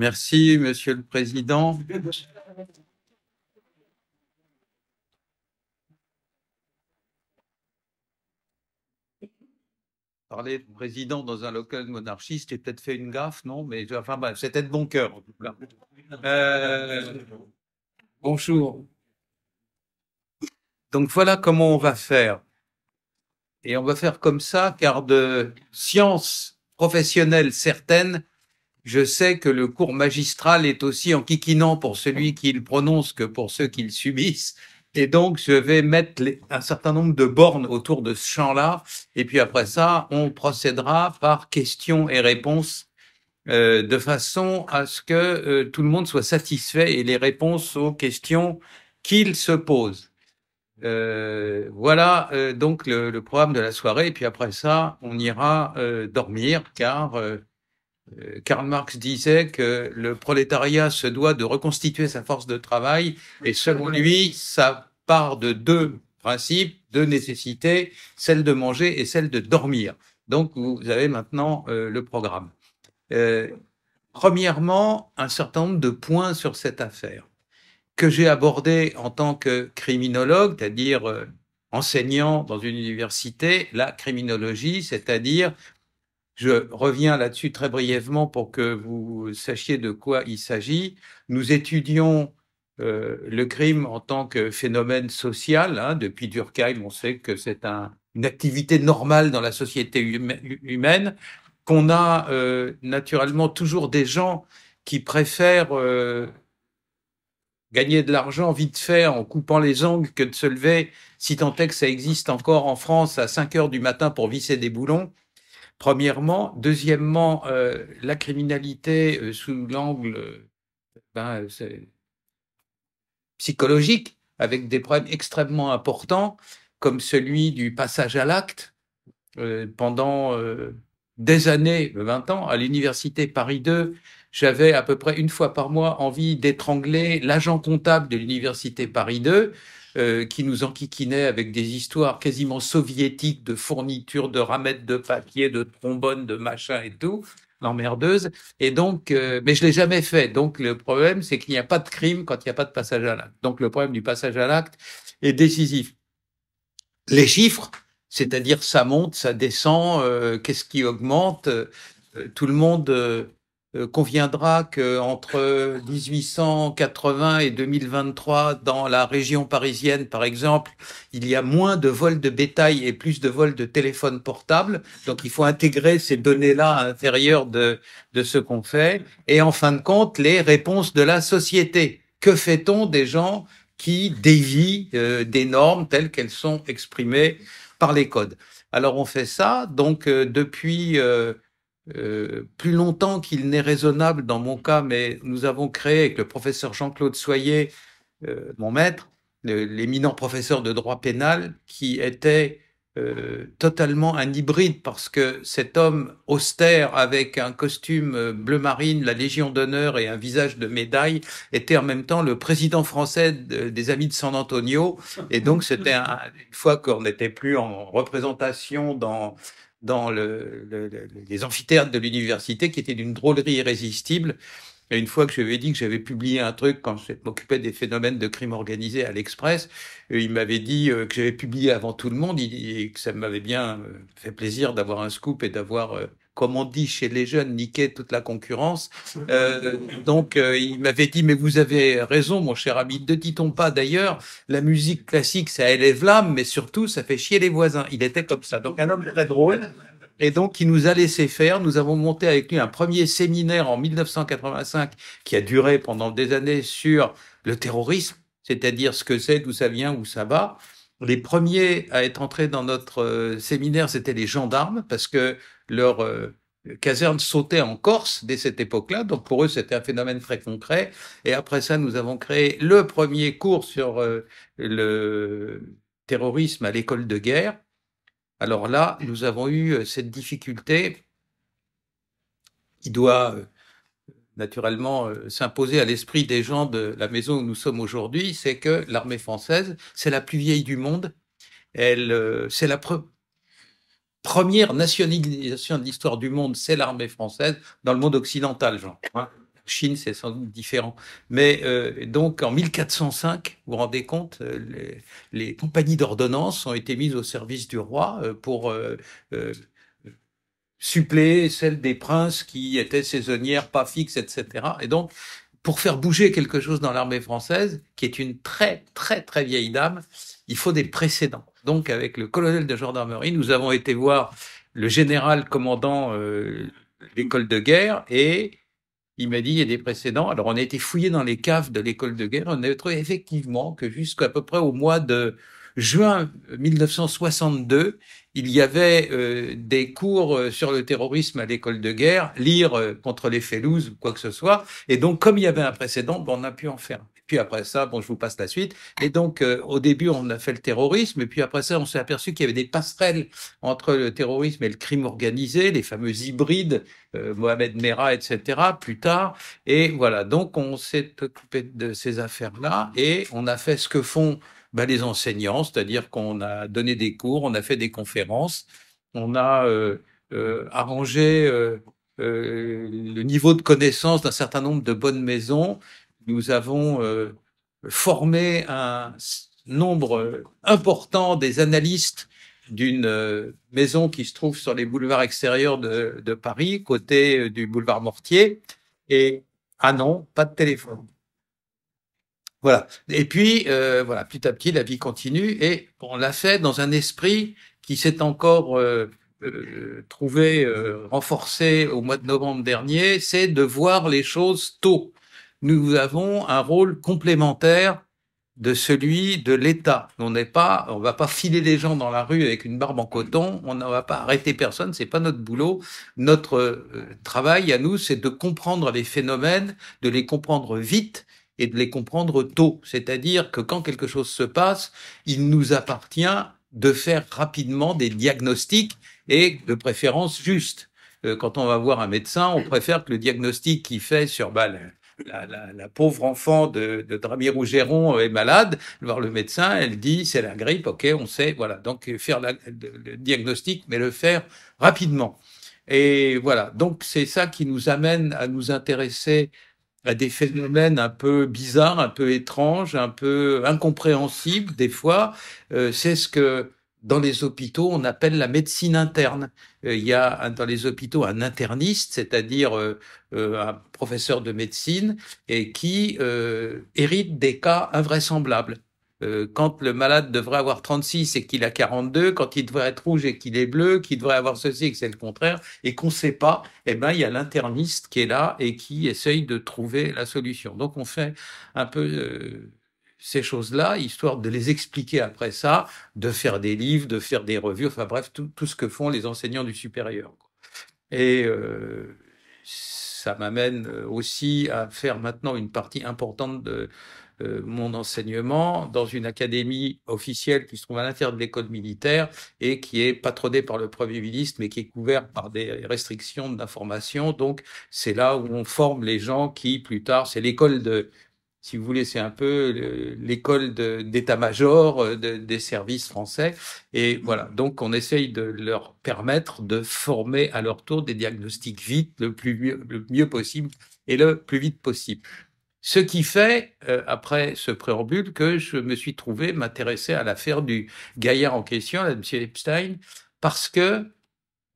Merci, Monsieur le Président. Parler de président dans un local monarchiste, j'ai peut-être fait une gaffe, non Mais enfin c'était de bon cœur en euh, Bonjour. Donc voilà comment on va faire. Et on va faire comme ça, car de sciences professionnelle certaines, je sais que le cours magistral est aussi en quiquinant pour celui qui le prononce que pour ceux qui le subissent. Et donc, je vais mettre un certain nombre de bornes autour de ce champ-là. Et puis après ça, on procédera par questions et réponses euh, de façon à ce que euh, tout le monde soit satisfait et les réponses aux questions qu'il se pose. Euh, voilà donc le, le, programme de la soirée. Et puis après ça, on ira dormir car euh, Karl Marx disait que le prolétariat se doit de reconstituer sa force de travail et selon lui, ça part de deux principes, deux nécessités, celle de manger et celle de dormir. Donc vous avez maintenant euh, le programme. Euh, premièrement, un certain nombre de points sur cette affaire que j'ai abordé en tant que criminologue, c'est-à-dire enseignant dans une université, la criminologie, c'est-à-dire je reviens là-dessus très brièvement pour que vous sachiez de quoi il s'agit. Nous étudions euh, le crime en tant que phénomène social. Hein. Depuis Durkheim, on sait que c'est une activité normale dans la société humaine, qu'on a euh, naturellement toujours des gens qui préfèrent euh, gagner de l'argent vite fait en coupant les ongles que de se lever, si tant est que ça existe encore en France, à 5 heures du matin pour visser des boulons premièrement. Deuxièmement, euh, la criminalité euh, sous l'angle euh, ben, psychologique, avec des problèmes extrêmement importants, comme celui du passage à l'acte pendant des années, 20 ans, à l'université Paris 2. J'avais à peu près une fois par mois envie d'étrangler l'agent comptable de l'université Paris 2 euh, qui nous enquiquinait avec des histoires quasiment soviétiques de fournitures, de ramettes de papier, de trombones, de machin et tout l'emmerdeuse. Et donc, euh, mais je l'ai jamais fait. Donc le problème, c'est qu'il n'y a pas de crime quand il n'y a pas de passage à l'acte. Donc le problème du passage à l'acte est décisif. Les chiffres, c'est-à-dire ça monte, ça descend, euh, qu'est-ce qui augmente, tout le monde euh, conviendra que entre 1880 et 2023 dans la région parisienne par exemple, il y a moins de vols de bétail et plus de vols de téléphones portables. Donc il faut intégrer ces données-là à l'intérieur de de ce qu'on fait et en fin de compte les réponses de la société. Que fait-on des gens qui dévient euh, des normes telles qu'elles sont exprimées par les codes Alors on fait ça donc euh, depuis euh, plus longtemps qu'il n'est raisonnable dans mon cas, mais nous avons créé avec le professeur Jean-Claude Soyer, euh, mon maître, l'éminent professeur de droit pénal, qui était euh, totalement un hybride parce que cet homme austère avec un costume bleu marine, la Légion d'honneur et un visage de médaille était en même temps le président français des Amis de San Antonio. Et donc c'était une fois qu'on n'était plus en représentation dans dans le, les amphithéâtres de l'université qui était d'une drôlerie irrésistible. Et une fois que je lui ai dit que j'avais publié un truc quand je m'occupais des phénomènes de crime organisé à l'Express, euh, il m'avait dit euh, que j'avais publié avant tout le monde et que ça m'avait bien euh, fait plaisir d'avoir un scoop et d'avoir comme on dit chez les jeunes, niquer toute la concurrence. Euh, donc, euh, il m'avait dit, mais vous avez raison, mon cher ami, ne dit-on pas d'ailleurs, la musique classique, ça élève l'âme, mais surtout, ça fait chier les voisins. Il était comme ça. Donc, un homme très drôle. Et donc, il nous a laissé faire. Nous avons monté avec lui un premier séminaire en 1985 qui a duré pendant des années sur le terrorisme, c'est-à-dire ce que c'est, d'où ça vient, où ça va. Les premiers à être entrés dans notre euh, séminaire, c'était les gendarmes, parce que leur Caserne sautait en Corse dès cette époque-là, donc pour eux c'était un phénomène très concret. Et après ça, nous avons créé le premier cours sur euh, le terrorisme à l'école de guerre. Alors là, nous avons eu euh, cette difficulté qui doit euh, naturellement s'imposer à l'esprit des gens de la maison où nous sommes aujourd'hui, c'est que l'armée française, c'est la plus vieille du monde. Elle, c'est la preuve première nationalisation de l'histoire du monde, c'est l'armée française dans le monde occidental, genre. Hein. Chine, c'est sans doute différent. Mais euh, donc, en 1405, vous vous rendez compte, euh, les, compagnies d'ordonnance ont été mises au service du roi euh, pour euh, suppléer celles des princes qui étaient saisonnières, pas fixes, etc. Et donc, pour faire bouger quelque chose dans l'armée française, qui est une très, très, très vieille dame, il faut des précédents donc avec le colonel de gendarmerie, nous avons été voir le général commandant euh, l'école de guerre et il m'a dit il y a des précédents. Alors on a été fouillé dans les caves de l'école de guerre. On a trouvé effectivement que jusqu'à peu près au mois de juin 1962, il y avait euh, des cours euh, sur le terrorisme à l'école de guerre, lire contre les félouses quoi que ce soit. Et donc comme il y avait un précédent, ben, on a pu en faire. Puis après ça, bon, je vous passe la suite. Et donc, euh, au début, on a fait le terrorisme, et puis après ça, on s'est aperçu qu'il y avait des passerelles entre le terrorisme et le crime organisé, les fameux hybrides, euh, Mohamed Merah, etc., plus tard. Et voilà, donc on s'est occupé de ces affaires-là, et on a fait ce que font bah, les enseignants, c'est-à-dire qu'on a donné des cours, on a fait des conférences, on a euh, arrangé le niveau de connaissance d'un certain nombre de bonnes maisons nous avons euh, formé un nombre important des analystes d'une euh, maison qui se trouve sur les boulevards extérieurs de, Paris, côté euh, du boulevard Mortier. Et ah non, pas de téléphone. Voilà. Et puis, voilà, petit à petit, la vie continue et on l'a fait dans un esprit qui s'est encore trouvé renforcé au mois de novembre dernier, c'est de voir les choses tôt nous avons un rôle complémentaire de celui de l'État. On n'est pas, on va pas filer les gens dans la rue avec une barbe en coton. On ne va pas arrêter personne. C'est pas notre boulot. Notre euh, travail à nous, c'est de comprendre les phénomènes, de les comprendre vite et de les comprendre tôt. C'est-à-dire que quand quelque chose se passe, il nous appartient de faire rapidement des diagnostics et de préférence juste. Euh, quand on va voir un médecin, on préfère que le diagnostic qu'il fait sur balle la, pauvre enfant de, de Dramier Rougeron euh, est malade, voir le médecin, elle dit c'est la grippe, ok, on sait, voilà. Donc euh, faire le diagnostic, mais le faire rapidement. Et voilà, donc c'est ça qui nous amène à nous intéresser à des phénomènes un peu bizarres, un peu étranges, un peu incompréhensibles des fois. Euh, c'est ce que dans les hôpitaux, on appelle la médecine interne. Euh, il y a dans les hôpitaux un interniste, c'est-à-dire euh, euh, un professeur de médecine, et qui hérite des cas invraisemblables. Quand le malade devrait avoir 36 et qu'il a 42, quand il devrait être rouge et qu'il est bleu, qu'il devrait avoir ceci et que c'est le contraire, et qu'on ne sait pas, eh ben, il y a l'interniste qui est là et qui essaye de trouver la solution. Donc, on fait un peu ces choses-là, histoire de les expliquer après ça, de faire des livres, de faire des revues, enfin bref, tout, tout ce que font les enseignants du supérieur. Et euh, ça m'amène euh, aussi à faire maintenant une partie importante de euh, mon enseignement dans une académie officielle qui se trouve à l'intérieur de l'école militaire et qui est patronnée par le Premier ministre, mais qui est couverte par des restrictions d'information. Donc, c'est là où on forme les gens qui, plus tard, c'est l'école de si vous voulez, c'est un peu l'école d'état-major euh, de, des services français. Et voilà, donc on essaye de leur permettre de former à leur tour des diagnostics vite, le, plus mieux, le mieux possible et le plus vite possible. Ce qui fait, euh, après ce préambule, que je me suis trouvé m'intéresser à l'affaire du gaillard en question, M. Epstein, parce que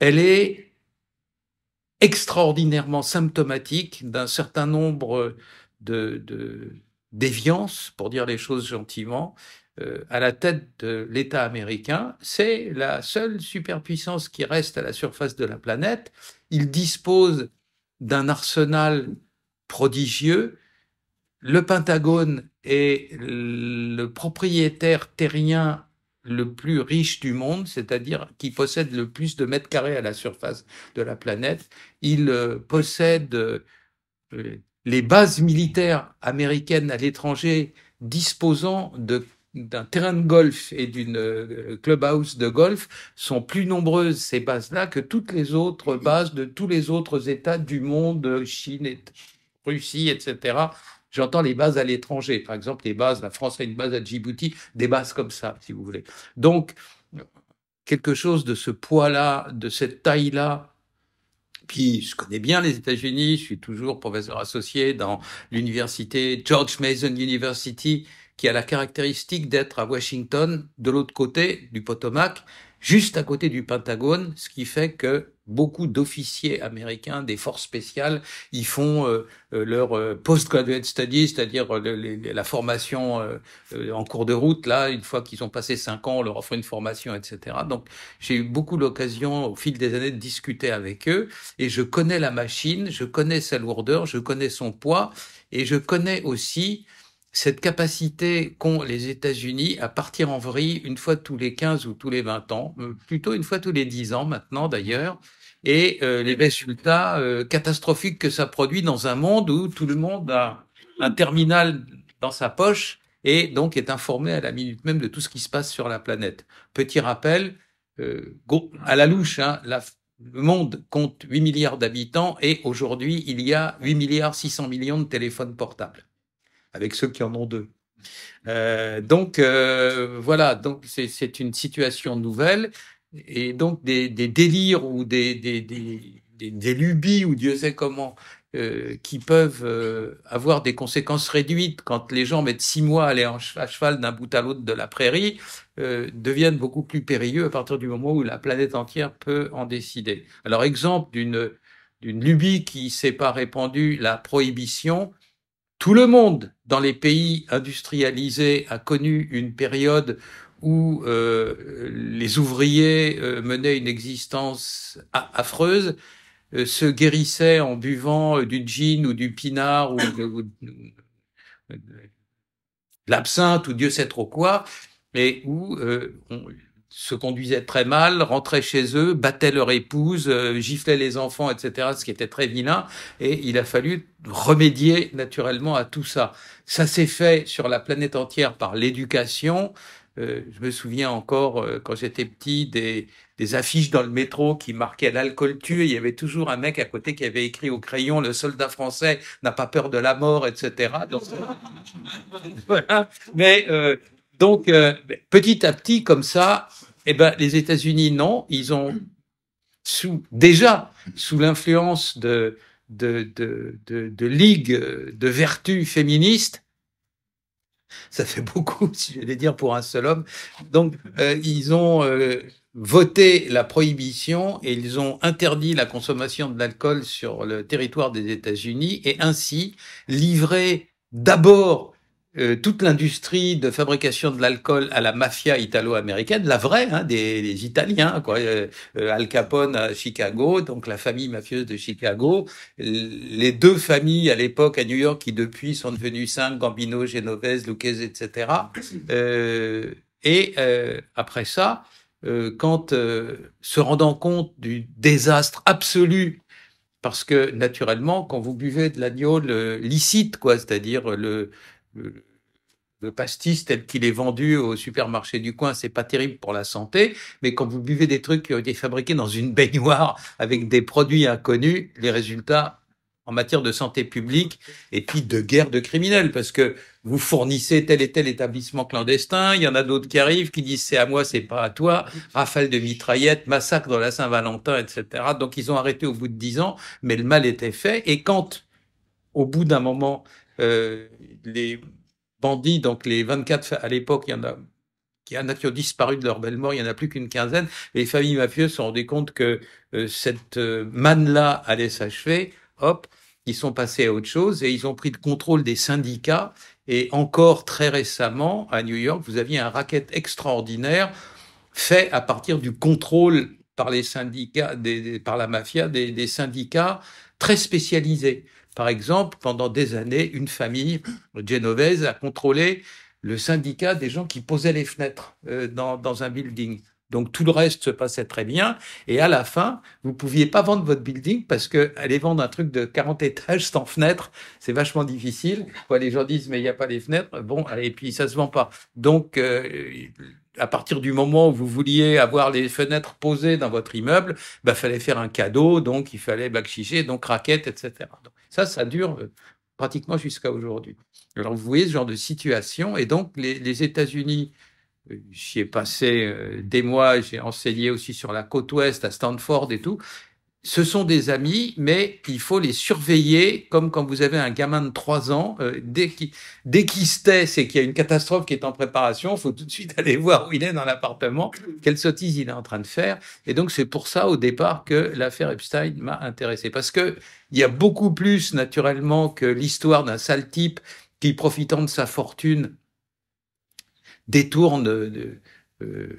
elle est extraordinairement symptomatique d'un certain nombre de, déviance, pour dire les choses gentiment, euh, à la tête de l'État américain. C'est la seule superpuissance qui reste à la surface de la planète. Il dispose d'un arsenal prodigieux. Le Pentagone est le propriétaire terrien le plus riche du monde, c'est-à-dire qui possède le plus de mètres carrés à la surface de la planète. Il euh, possède euh, les bases militaires américaines à l'étranger disposant d'un terrain de golf et d'une euh, clubhouse de golf sont plus nombreuses ces bases-là que toutes les autres bases de tous les autres États du monde, Chine, Russie, etc. J'entends les bases à l'étranger, par exemple les bases, la France a une base à Djibouti, des bases comme ça, si vous voulez. Donc quelque chose de ce poids-là, de cette taille-là, puis je connais bien les États-Unis, je suis toujours professeur associé dans l'université George Mason University, qui a la caractéristique d'être à Washington, de l'autre côté du Potomac, juste à côté du Pentagone, ce qui fait que beaucoup d'officiers américains des forces spéciales ils font euh, euh, leur euh, post-graduate study, c'est-à-dire la formation en cours de route. Là, une fois qu'ils ont passé cinq ans, on leur offre une formation, etc. Donc, j'ai eu beaucoup l'occasion au fil des années de discuter avec eux, et je connais la machine, je connais sa lourdeur, je connais son poids, et je connais aussi cette capacité qu'ont les États-Unis à partir en vrille une fois tous les 15 ou tous les 20 ans, euh, plutôt une fois tous les 10 ans maintenant d'ailleurs, et euh, les résultats euh, catastrophiques que ça produit dans un monde où tout le monde a un terminal dans sa poche et donc est informé à la minute même de tout ce qui se passe sur la planète. Petit rappel, à la louche, hein, le monde compte 8 milliards d'habitants et aujourd'hui il y a 8 milliards 600 millions de téléphones portables avec ceux qui en ont deux. Euh, donc euh, voilà, donc c'est une situation nouvelle et donc des, des délires ou des, des, lubies ou Dieu sait comment euh, qui peuvent avoir des conséquences réduites quand les gens mettent six mois à aller à cheval d'un bout à l'autre de la prairie deviennent beaucoup plus périlleux à partir du moment où la planète entière peut en décider. Alors exemple d'une d'une lubie qui s'est pas répandue, la prohibition tout le monde dans les pays industrialisés a connu une période où euh, les ouvriers euh, menaient une existence affreuse, euh, se guérissaient en buvant du gin ou du pinard ou de, l'absinthe ou Dieu sait trop quoi, mais où se conduisaient très mal, rentraient chez eux, battaient leur épouse, euh, giflaient les enfants, etc., ce qui était très vilain. Et il a fallu remédier naturellement à tout ça. Ça s'est fait sur la planète entière par l'éducation. Euh, je me souviens encore, euh, quand j'étais petit, des, des affiches dans le métro qui marquaient l'alcool tue il y avait toujours un mec à côté qui avait écrit au crayon le soldat français n'a pas peur de la mort etc voilà mais donc, euh, petit à petit, comme ça, eh ben, les États-Unis, non, ils ont déjà sous l'influence de, de, de, de, ligues euh, de vertu féministes, ça fait beaucoup, si vais dire, pour un seul homme. Donc, euh, ils ont voté la prohibition et ils ont interdit la consommation de l'alcool sur le territoire des États-Unis et ainsi livré d'abord euh, toute l'industrie de fabrication de l'alcool à la mafia italo-américaine, la vraie, hein, des, Italiens, quoi. Euh, euh, Al Capone à Chicago, donc la famille mafieuse de Chicago. Les deux familles à l'époque à New York, qui depuis sont devenues cinq, Gambino, Genovese, Lucchese, etc. Euh, et après ça, quand se rendant compte du désastre absolu parce que naturellement, quand vous buvez de l'agneau licite, quoi, c'est-à-dire le, le, pastis tel qu'il est vendu au supermarché du coin, c'est pas terrible pour la santé, mais quand vous buvez des trucs qui ont été fabriqués dans une baignoire avec des produits inconnus, les résultats en matière de santé publique et puis de guerre de criminels, parce que vous fournissez tel et tel établissement clandestin, il y en a d'autres qui arrivent, qui disent c'est à moi, c'est pas à toi, rafale de mitraillettes, massacre dans la Saint-Valentin, etc. Donc ils ont arrêté au bout de dix ans, mais le mal était fait. Et quand, au bout d'un moment, euh, les bandits, donc les 24 à l'époque, il y en a qui a qui ont disparu de leur belle mort, il n'y en a plus qu'une quinzaine. les familles mafieuses se sont rendues compte que euh, cette euh, manne-là allait s'achever. Hop, ils sont passés à autre chose et ils ont pris le contrôle des syndicats. Et encore très récemment, à New York, vous aviez un racket extraordinaire fait à partir du contrôle par les syndicats, par la mafia, des syndicats très spécialisés. Par exemple, pendant des années, une famille genovaise a contrôlé le syndicat des gens qui posaient les fenêtres euh, dans, un building. Donc tout le reste se passait très bien. Et à la fin, vous pouviez pas vendre votre building parce que vendre un truc de 40 étages sans fenêtres, c'est vachement difficile. les gens disent mais il n'y a pas les fenêtres. Bon, et puis ça se vend pas. Donc euh, à partir du moment où vous vouliez avoir les fenêtres posées dans votre immeuble, bah fallait faire un cadeau, donc il fallait black donc raquette, etc. Ça, ça dure euh, pratiquement jusqu'à aujourd'hui. Alors vous voyez ce genre de situation, et donc les, États-Unis, euh, j'y ai passé euh, des mois, j'ai enseigné aussi sur la côte ouest à Stanford et tout, ce sont des amis, mais il faut les surveiller comme quand vous avez un gamin de 3 ans. Euh, dès qu'il se tait, c'est qu'il y a une catastrophe qui est en préparation. Il faut tout de suite aller voir où il est dans l'appartement, quelle sottise il est en train de faire. Et donc, c'est pour ça, au départ, que l'affaire Epstein m'a intéressé. Parce que il y a beaucoup plus, naturellement, que l'histoire d'un sale type qui, profitant de sa fortune, détourne, euh, de euh,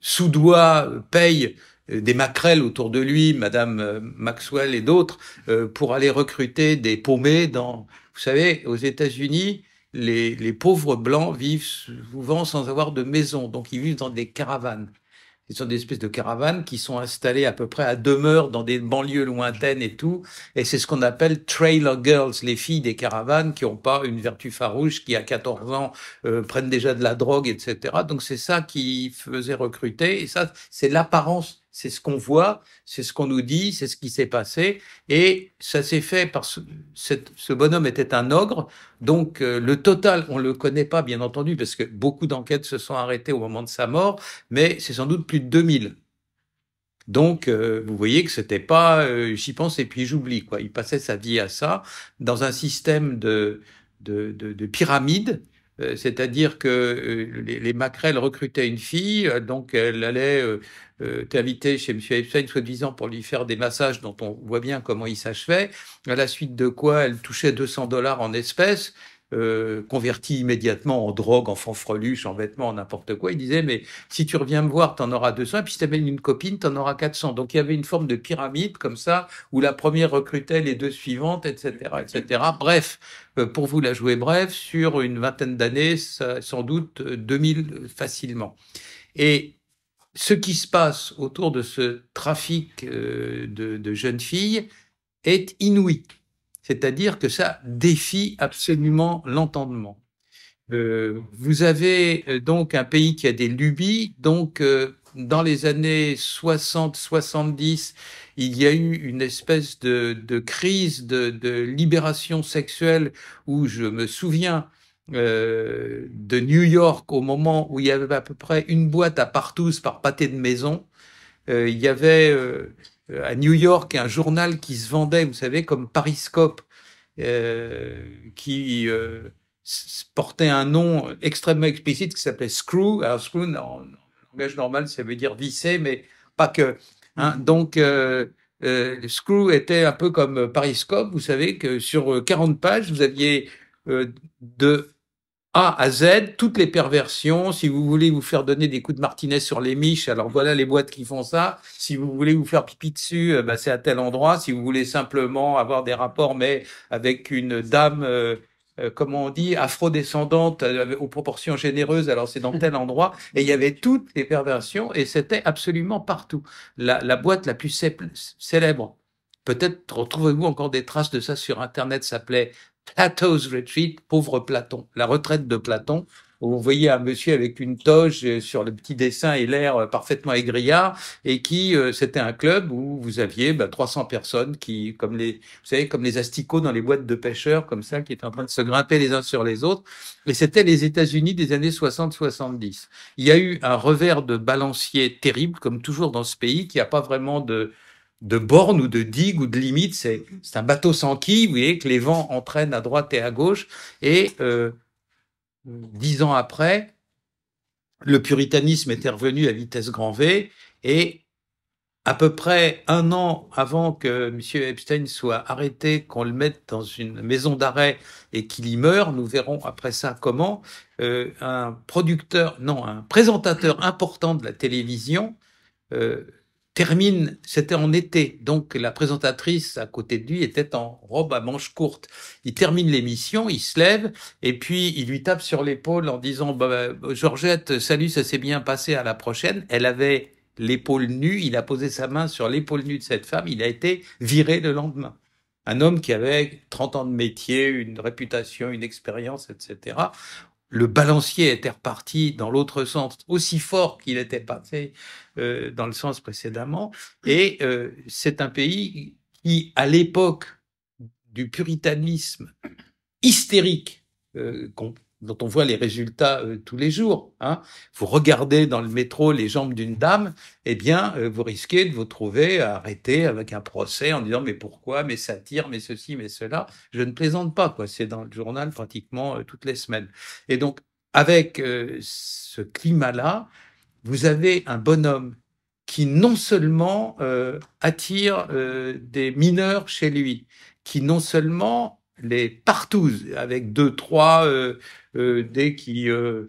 sous doigt, paye euh, des maquerelles autour de lui, Madame euh, Maxwell et d'autres, euh, pour aller recruter des paumés dans. Vous savez, aux États-Unis, les, les, pauvres blancs vivent souvent sans avoir de maison, donc ils vivent dans des caravanes. Ce sont des espèces de caravanes qui sont installées à peu près à demeure dans des banlieues lointaines et tout. Et c'est ce qu'on appelle trailer girls, les filles des caravanes qui n'ont pas une vertu farouche, qui à 14 ans prennent déjà de la drogue, etc. Donc c'est ça qui faisait recruter. Et ça, c'est l'apparence c'est ce qu'on voit, c'est ce qu'on nous dit, c'est ce qui s'est passé. Et ça s'est fait parce que ce bonhomme était un ogre. Donc euh, le total, on ne le connaît pas, bien entendu, parce que beaucoup d'enquêtes se sont arrêtées au moment de sa mort, mais c'est sans doute plus de 2000. Donc, euh, vous voyez que c'était pas euh, j'y pense et puis j'oublie quoi. Il passait sa vie à ça dans un système de de, de, de pyramide euh, c'est-à-dire que euh, les, les, recrutaient une fille, euh, donc elle allait euh, t'inviter chez M. Epstein, soi-disant pour lui faire des massages dont on voit bien comment il s'achevait, à la suite de quoi elle touchait 200 dollars en espèces, euh, converti immédiatement en drogue, en fanfreluche, en vêtements, en n'importe quoi. Il disait, mais si tu reviens me voir, t'en auras 200, et puis si t'amènes une copine, t'en auras 400. Donc il y avait une forme de pyramide comme ça, où la première recrutait les deux suivantes, etc., etc. Bref, euh, pour vous la jouer bref, sur une vingtaine d'années, sans doute 2000 euh, facilement. Et ce qui se passe autour de ce trafic de, de jeunes filles est inouï c'est-à-dire que ça défie absolument l'entendement. Euh, vous avez euh, donc un pays qui a des lubies, donc euh, dans les années 60-70, il y a eu une espèce de, crise de, libération sexuelle où je me souviens de New York au moment où il y avait à peu près une boîte à partous par pâté de maison. il y avait euh, à New York un journal qui se vendait, vous savez, comme Pariscope, euh, qui euh, portait un nom extrêmement explicite qui s'appelait Screw. Alors Screw, en, langage normal, ça veut dire visser, mais pas que. Hein. Donc Screw était un peu comme Pariscope, vous savez que sur 40 pages, vous aviez deux a à Z, toutes les perversions. Si vous voulez vous faire donner des coups de martinet sur les miches, alors voilà les boîtes qui font ça. Si vous voulez vous faire pipi dessus, euh, bah, c'est à tel endroit. Si vous voulez simplement avoir des rapports, mais avec une dame, euh, euh, comment on dit, afro-descendante aux proportions généreuses, alors c'est dans tel endroit. Et il y avait toutes les perversions et c'était absolument partout. La, la boîte la plus célèbre Peut-être retrouvez-vous encore des traces de ça sur Internet. Ça S'appelait Plato's Retreat, pauvre Platon, la retraite de Platon, où vous voyait un monsieur avec une toge euh, sur le petit dessin et l'air euh, parfaitement aigriard, et qui euh, c'était un club où vous aviez bah, 300 personnes qui, comme les, vous savez, comme les asticots dans les boîtes de pêcheurs, comme ça, qui étaient en train de se grimper les uns sur les autres. Et c'était les États-Unis des années 60-70. Il y a eu un revers de balancier terrible, comme toujours dans ce pays, qui n'a pas vraiment de de bornes ou de digues ou de limites. C'est un bateau sans quille, vous voyez, que les vents entraînent à droite et à gauche. Et euh, dix ans après, le puritanisme était revenu à vitesse grand V et à peu près un an avant que M. Epstein soit arrêté, qu'on le mette dans une maison d'arrêt et qu'il y meure, nous verrons après ça comment, euh, un producteur, non, un présentateur important de la télévision euh, termine, c'était en été, donc la présentatrice à côté de lui était en robe à manches courtes. Il termine l'émission, il se lève, et puis il lui tape sur l'épaule en disant bah, bah, Georgette, salut, ça s'est bien passé, à la prochaine ». Elle avait l'épaule nue, il a posé sa main sur l'épaule nue de cette femme, il a été viré le lendemain. Un homme qui avait 30 ans de métier, une réputation, une expérience, etc le balancier était reparti dans l'autre sens, aussi fort qu'il était passé euh, dans le sens précédemment. Et euh, c'est un pays qui, à l'époque du puritanisme hystérique euh, dont on voit les résultats euh, tous les jours. Hein. Vous regardez dans le métro les jambes d'une dame, eh bien, euh, vous risquez de vous trouver arrêté avec un procès en disant mais pourquoi, mais ça tire, mais ceci, mais cela. Je ne plaisante pas, quoi. C'est dans le journal pratiquement euh, toutes les semaines. Et donc, avec ce climat-là, vous avez un bonhomme qui non seulement attire des mineurs chez lui, qui non seulement les partous avec deux, trois, euh, euh dès qui euh,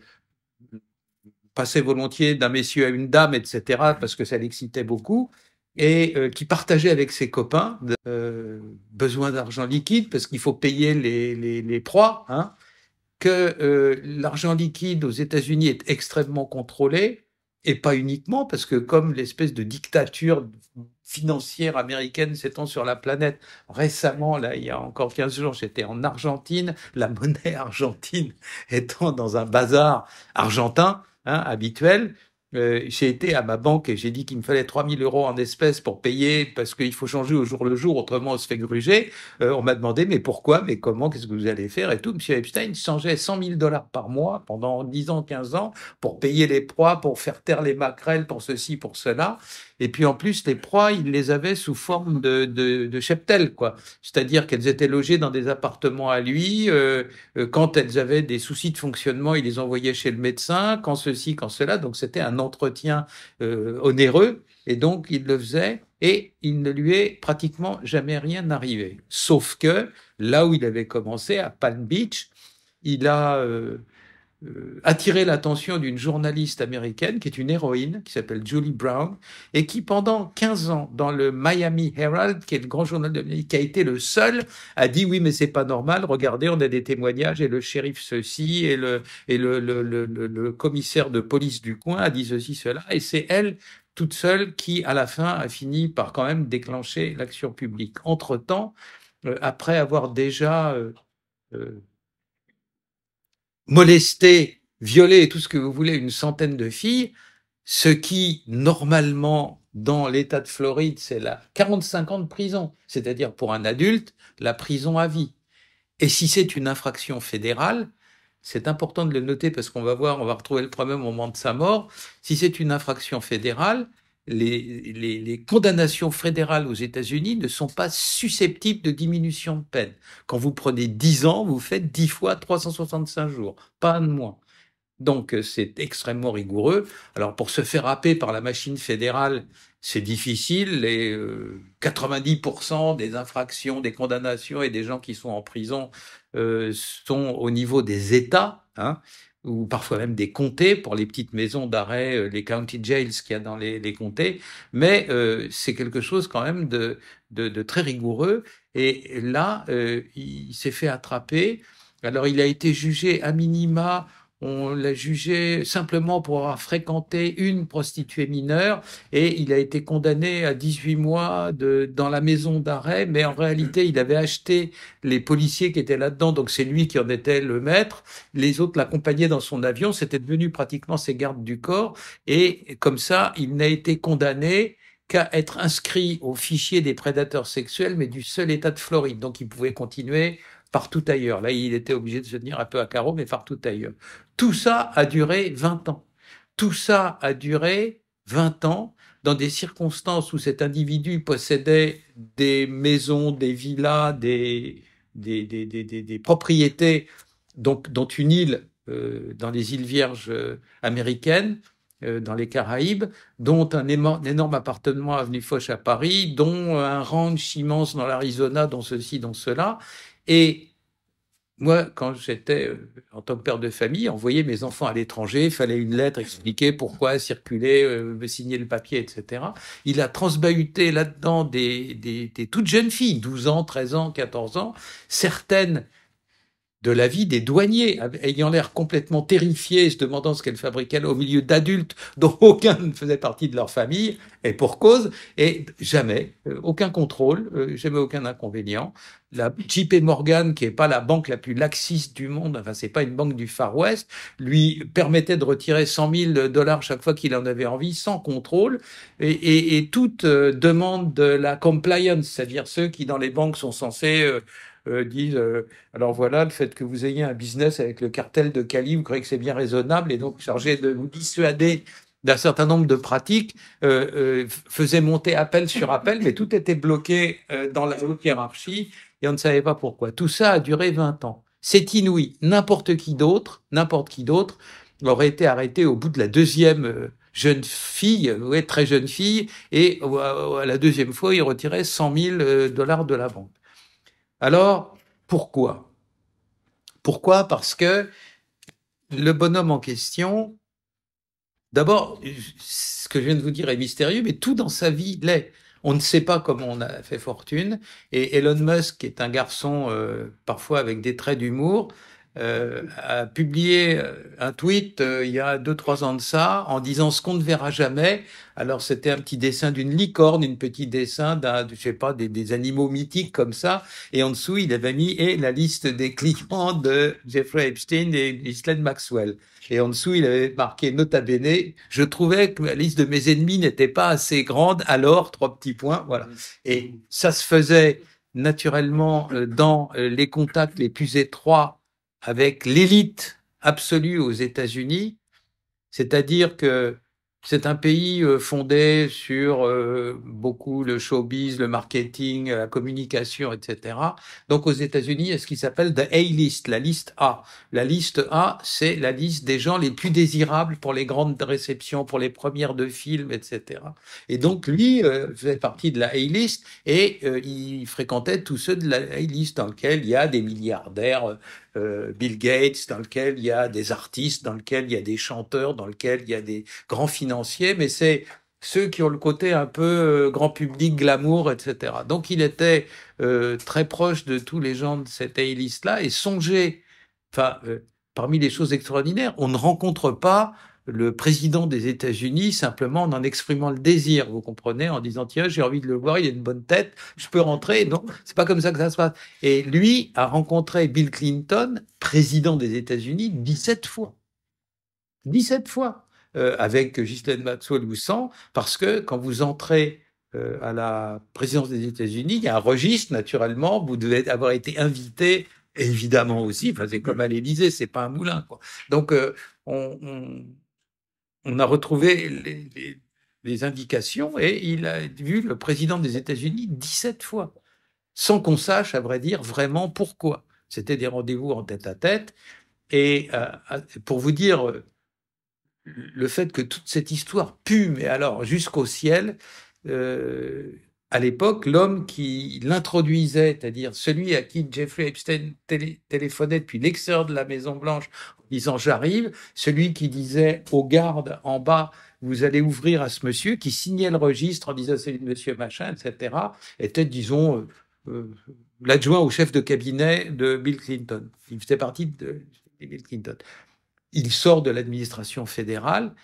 passaient volontiers d'un monsieur à une dame, etc., parce que ça l'excitait beaucoup, et euh, qui partageaient avec ses copains besoin d'argent liquide, parce qu'il faut payer les, les, proies, hein, que l'argent liquide aux États-Unis est extrêmement contrôlé, et pas uniquement, parce que comme l'espèce de dictature financière américaine s'étend sur la planète. Récemment, là, il y a encore 15 jours, j'étais en Argentine, la monnaie argentine étant dans un bazar argentin hein, habituel. Euh, j'ai été à ma banque et j'ai dit qu'il me fallait 3000 euros en espèces pour payer parce qu'il faut changer au jour le jour, autrement on se fait gruger. Euh, on m'a demandé mais pourquoi, mais comment, qu'est-ce que vous allez faire et tout. Monsieur Epstein changeait 100 000 dollars par mois pendant 10 ans, 15 ans pour payer les proies, pour faire taire les maquerelles, pour ceci, pour cela. Et puis en plus, les proies, il les avait sous forme de, de, de cheptel, quoi. C'est-à-dire qu'elles étaient logées dans des appartements à lui. Euh, euh, quand elles avaient des soucis de fonctionnement, il les envoyait chez le médecin. Quand ceci, quand cela. Donc c'était un entretien euh, onéreux. Et donc il le faisait et il ne lui est pratiquement jamais rien arrivé. Sauf que là où il avait commencé, à Palm Beach, il a attirer euh, attiré l'attention d'une journaliste américaine qui est une héroïne, qui s'appelle Julie Brown, et qui pendant 15 ans, dans le Miami Herald, qui est le grand journal de Miami, qui a été le seul a dit « oui mais c'est pas normal, regardez, on a des témoignages, et le shérif ceci, et le, et le, le, le, commissaire de police du coin a dit ceci, cela, et c'est elle toute seule qui, à la fin, a fini par quand même déclencher l'action publique. Entre-temps, euh, après avoir déjà... Euh, molester, violer, tout ce que vous voulez, une centaine de filles, ce qui, normalement, dans l'État de Floride, c'est la 45 ans de prison, c'est-à-dire pour un adulte, la prison à vie. Et si c'est une infraction fédérale, c'est important de le noter parce qu'on va voir, on va retrouver le problème au moment de sa mort, si c'est une infraction fédérale, les, condamnations fédérales aux États-Unis ne sont pas susceptibles de diminution de peine. Quand vous prenez 10 ans, vous faites 10 fois 365 jours, pas un de moins. Donc euh, c'est extrêmement rigoureux. Alors pour se faire happer par la machine fédérale, c'est difficile. Les 90% euh, des infractions, des condamnations et des gens qui sont en prison euh, sont au niveau des États. Hein ou parfois même des comtés pour les petites maisons d'arrêt, euh, les county jails qu'il y a dans les, comtés, mais euh, c'est quelque chose quand même de, de, très rigoureux. Et là, euh, il s'est fait attraper. Alors, il a été jugé à minima on l'a jugé simplement pour avoir fréquenté une prostituée mineure et il a été condamné à 18 mois de, dans la maison d'arrêt, mais en réalité, il avait acheté les policiers qui étaient là-dedans, donc c'est lui qui en était le maître. Les autres l'accompagnaient dans son avion, c'était devenu pratiquement ses gardes du corps et comme ça, il n'a été condamné qu'à être inscrit au fichier des prédateurs sexuels, mais du seul État de Floride. Donc il pouvait continuer partout ailleurs. Là, il était obligé de se tenir un peu à carreau, mais partout ailleurs. Tout ça a duré 20 ans. Tout ça a duré 20 ans dans des circonstances où cet individu possédait des maisons, des villas, des, des, propriétés, donc, dont une île euh, dans les îles Vierges euh, américaines, euh, dans les Caraïbes, dont un énorme, appartement à avenue Foch à Paris, dont un ranch immense dans l'Arizona, dont ceci, dont cela. Et moi, quand j'étais euh, en tant que père de famille, envoyer mes enfants à l'étranger, il fallait une lettre, expliquer pourquoi, circuler, euh, me signer le papier, etc. Il a transbahuté là-dedans des, des, des toutes jeunes filles, 12 ans, 13 ans, 14 ans, certaines de la vie des douaniers, ayant l'air complètement terrifiés, se demandant ce qu'elle fabriquait au milieu d'adultes dont aucun ne faisait partie de leur famille, et pour cause, et jamais, euh, aucun contrôle, euh, jamais aucun inconvénient. La JP Morgan, qui n'est pas la banque la plus laxiste du monde, enfin c'est pas une banque du Far West, lui permettait de retirer 100 000 dollars chaque fois qu'il en avait envie, sans contrôle, et, toute euh, demande de la compliance, c'est-à-dire ceux qui dans les banques sont censés euh, disent euh, alors voilà, le fait que vous ayez un business avec le cartel de Cali, vous croyez que c'est bien raisonnable et donc chargé de vous dissuader d'un certain nombre de pratiques, euh, faisait monter appel sur appel, mais tout était bloqué dans la haute hiérarchie et on ne savait pas pourquoi. Tout ça a duré 20 ans. C'est inouï. N'importe qui d'autre, n'importe qui d'autre aurait été arrêté au bout de la deuxième jeune fille, ouais, très jeune fille, et à la deuxième fois, il retirait 100 000 dollars de la banque. Alors, pourquoi Pourquoi Parce que le bonhomme en question, d'abord, ce que je viens de vous dire est mystérieux, mais tout dans sa vie l'est. On ne sait pas comment on a fait fortune. Et Elon Musk, est un garçon euh, parfois avec des traits d'humour, euh, a publié euh, un tweet euh, il y a deux trois ans de ça en disant ce qu'on ne verra jamais. Alors c'était un petit dessin d'une licorne, une petit dessin d'un je sais pas des, des, animaux mythiques comme ça et en dessous il avait mis et la liste des clients de Jeffrey Epstein et Ghislaine Maxwell. Et en dessous il avait marqué nota bene, je trouvais que la liste de mes ennemis n'était pas assez grande alors trois petits points voilà. Et ça se faisait naturellement dans les contacts les plus étroits avec l'élite absolue aux États-Unis, c'est-à-dire que c'est un pays euh, fondé sur euh, beaucoup le showbiz, le marketing, euh, la communication, etc. Donc aux États-Unis, il y a ce qui s'appelle the A-list, la liste A. La liste A, c'est la liste des gens les plus désirables pour les grandes réceptions, pour les premières de films, etc. Et donc lui faisait partie de la A-list et il fréquentait tous ceux de la A-list dans lequel il y a des milliardaires euh, Bill Gates, dans lequel il y a des artistes, dans lequel il y a des chanteurs, dans lequel il y a des grands financiers, mais c'est ceux qui ont le côté un peu euh, grand public, glamour, etc. Donc il était euh, très proche de tous les gens de cette a là et songez, enfin, parmi les choses extraordinaires, on ne rencontre pas le président des États-Unis simplement en en exprimant le désir, vous comprenez, en disant tiens j'ai envie de le voir, il a une bonne tête, je peux rentrer. Non, c'est pas comme ça que ça se passe. Et lui a rencontré Bill Clinton, président des États-Unis, 17 fois. 17 fois euh, avec Ghislaine Maxwell ou parce que quand vous entrez euh, à la présidence des États-Unis, il y a un registre naturellement, vous devez avoir été invité évidemment aussi, enfin c'est comme à l'Élysée, c'est pas un moulin quoi. Donc euh, on on a retrouvé les, indications et il a vu le président des États-Unis 17 fois, sans qu'on sache, à vrai dire, vraiment pourquoi. C'était des rendez-vous en tête à tête. Et euh, pour vous dire, euh, le fait que toute cette histoire pue, mais alors jusqu'au ciel, euh, à l'époque, l'homme qui l'introduisait, c'est-à-dire celui à qui Jeffrey Epstein téléphonait depuis l'extérieur de la Maison Blanche en disant j'arrive, celui qui disait aux gardes en bas vous allez ouvrir à ce monsieur, qui signait le registre en disant c'est monsieur machin, etc., était, disons, euh, euh, l'adjoint au chef de cabinet de Bill Clinton. Il faisait partie de, de Bill Clinton. Il sort de l'administration fédérale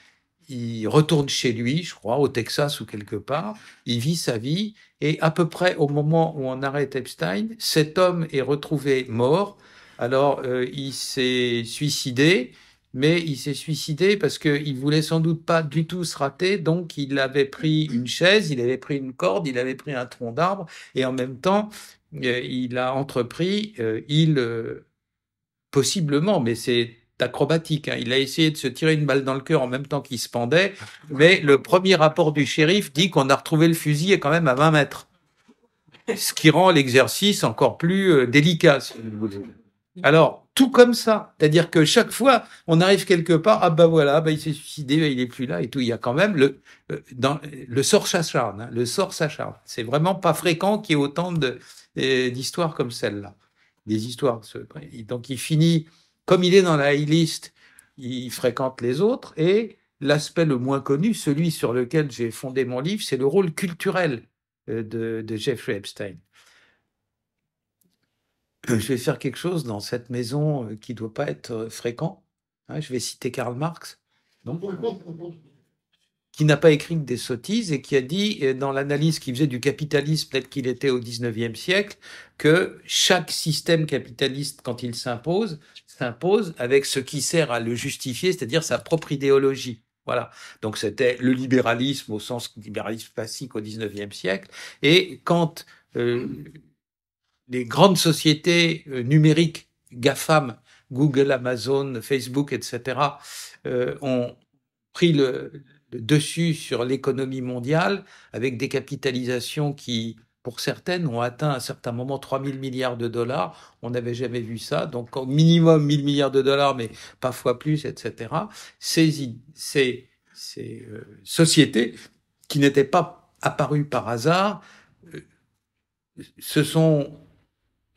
il retourne chez lui, je crois, au Texas ou quelque part, il vit sa vie, et à peu près au moment où on arrête Epstein, cet homme est retrouvé mort. Alors, euh, il s'est suicidé, mais il s'est suicidé parce que il voulait sans doute pas du tout se rater, donc il avait pris une chaise, il avait pris une corde, il avait pris un tronc d'arbre, et en même temps, euh, il a entrepris, euh, il, possiblement, mais c'est acrobatique. Hein. Il a essayé de se tirer une balle dans le cœur en même temps qu'il se pendait, mais le premier rapport du shérif dit qu'on a retrouvé le fusil et quand même à 20 mètres. Ce qui rend l'exercice encore plus euh, délicat, Alors, tout comme ça. C'est-à-dire que chaque fois, on arrive quelque part, ah ben voilà, bah il s'est suicidé, bah il est plus là et tout. Il y a quand même le, euh, le sort s'acharne, hein. le sort s'acharne. C'est vraiment pas fréquent qu'il y ait autant euh, d'histoires comme celle-là. Des histoires. Donc, il finit comme il est dans la list, il fréquente les autres. Et l'aspect le moins connu, celui sur lequel j'ai fondé mon livre, c'est le rôle culturel euh, de, Jeffrey Epstein. Euh, je vais faire quelque chose dans cette maison euh, qui ne doit pas être fréquent. Hein, je vais citer Karl Marx, qui n'a pas écrit que des sottises et qui a dit, dans l'analyse qu'il faisait du capitalisme peut-être qu'il était au 19e siècle, que chaque système capitaliste, quand il s'impose, s'impose avec ce qui sert à le justifier, c'est-à-dire sa propre idéologie. Voilà. Donc c'était le libéralisme au sens libéralisme classique au XIXe siècle. Et quand euh, les grandes sociétés euh, numériques, GAFAM, Google, Amazon, Facebook, etc., euh, ont pris le dessus sur l'économie mondiale avec des capitalisations qui pour certaines, ont atteint à un certain moment 3 000 milliards de dollars. On n'avait jamais vu ça. Donc, au minimum 1 000 milliards de dollars, mais parfois plus, etc. Ces, ces, euh, sociétés qui n'étaient pas apparues par hasard euh, se sont,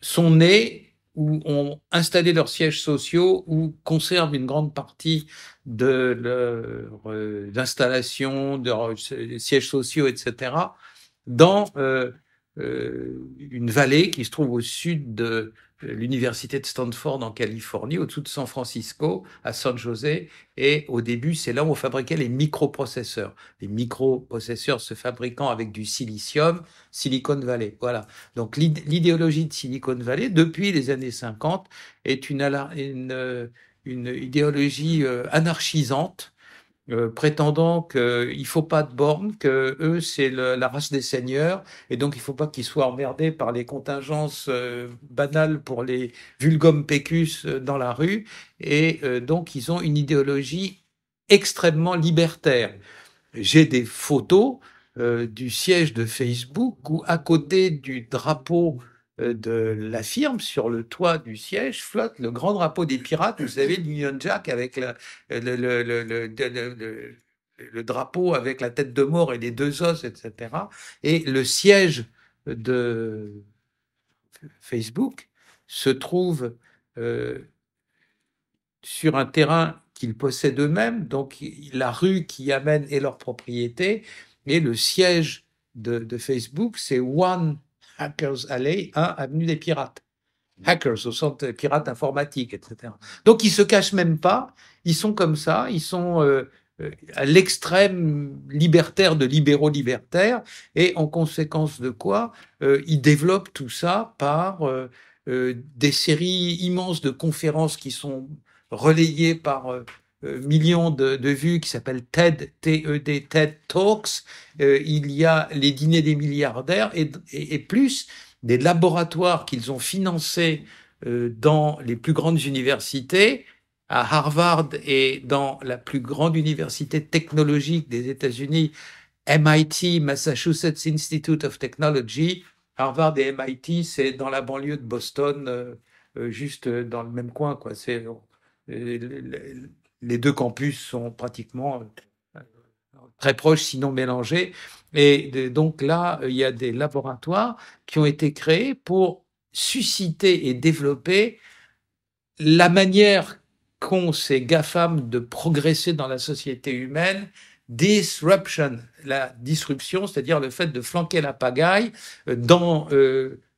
sont nées ou ont installé leurs sièges sociaux ou conservent une grande partie de leurs euh, installations, de leurs sièges sociaux, etc., dans euh, une vallée qui se trouve au sud de euh, l'université de Stanford en Californie, au-dessous de San Francisco, à San Jose. Et au début, c'est là où on fabriquait les microprocesseurs. Les microprocesseurs se fabriquant avec du silicium, Silicon Valley. Voilà. Donc l'idéologie de Silicon Valley, depuis les années 50, est une euh, idéologie anarchisante euh, prétendant qu'il faut pas de bornes, que eux c'est la race des seigneurs et donc il faut pas qu'ils soient emmerdés par les contingences euh, banales pour les vulgum pécus euh, dans la rue et donc ils ont une idéologie extrêmement libertaire. J'ai des photos du siège de Facebook où à côté du drapeau euh, de la firme, sur le toit du siège, flotte le grand drapeau des pirates, vous savez, l'Union Jack avec euh, le, drapeau avec la tête de mort et les deux os, etc. Et le siège de Facebook se trouve euh, sur un terrain qu'ils possèdent eux-mêmes, donc la rue qui amène est leur propriété, et le siège de Facebook, c'est One Hackers Alley, avenue des Pirates. Hackers, au centre pirate informatique, etc. Donc ils se cachent même pas, ils sont comme ça, ils sont euh, euh, à l'extrême libertaire de libéraux libertaires, et en conséquence de quoi, euh, ils développent tout ça par des séries immenses de conférences qui sont relayées par euh, millions de, de, vues qui s'appelle TED, TED, TED Talks. Euh, il y a les dîners des milliardaires et, et, plus des laboratoires qu'ils ont financés euh, dans les plus grandes universités, à Harvard et dans la plus grande université technologique des États-Unis, MIT, Massachusetts Institute of Technology. Harvard et MIT, c'est dans la banlieue de Boston, juste dans le même coin, quoi. C'est les deux campus sont pratiquement euh, très proches, sinon mélangés. Et donc là, euh, il y a des laboratoires qui ont été créés pour susciter et développer la manière qu'ont ces GAFAM de progresser dans la société humaine, disruption, la disruption, c'est-à-dire le fait de flanquer la pagaille euh, dans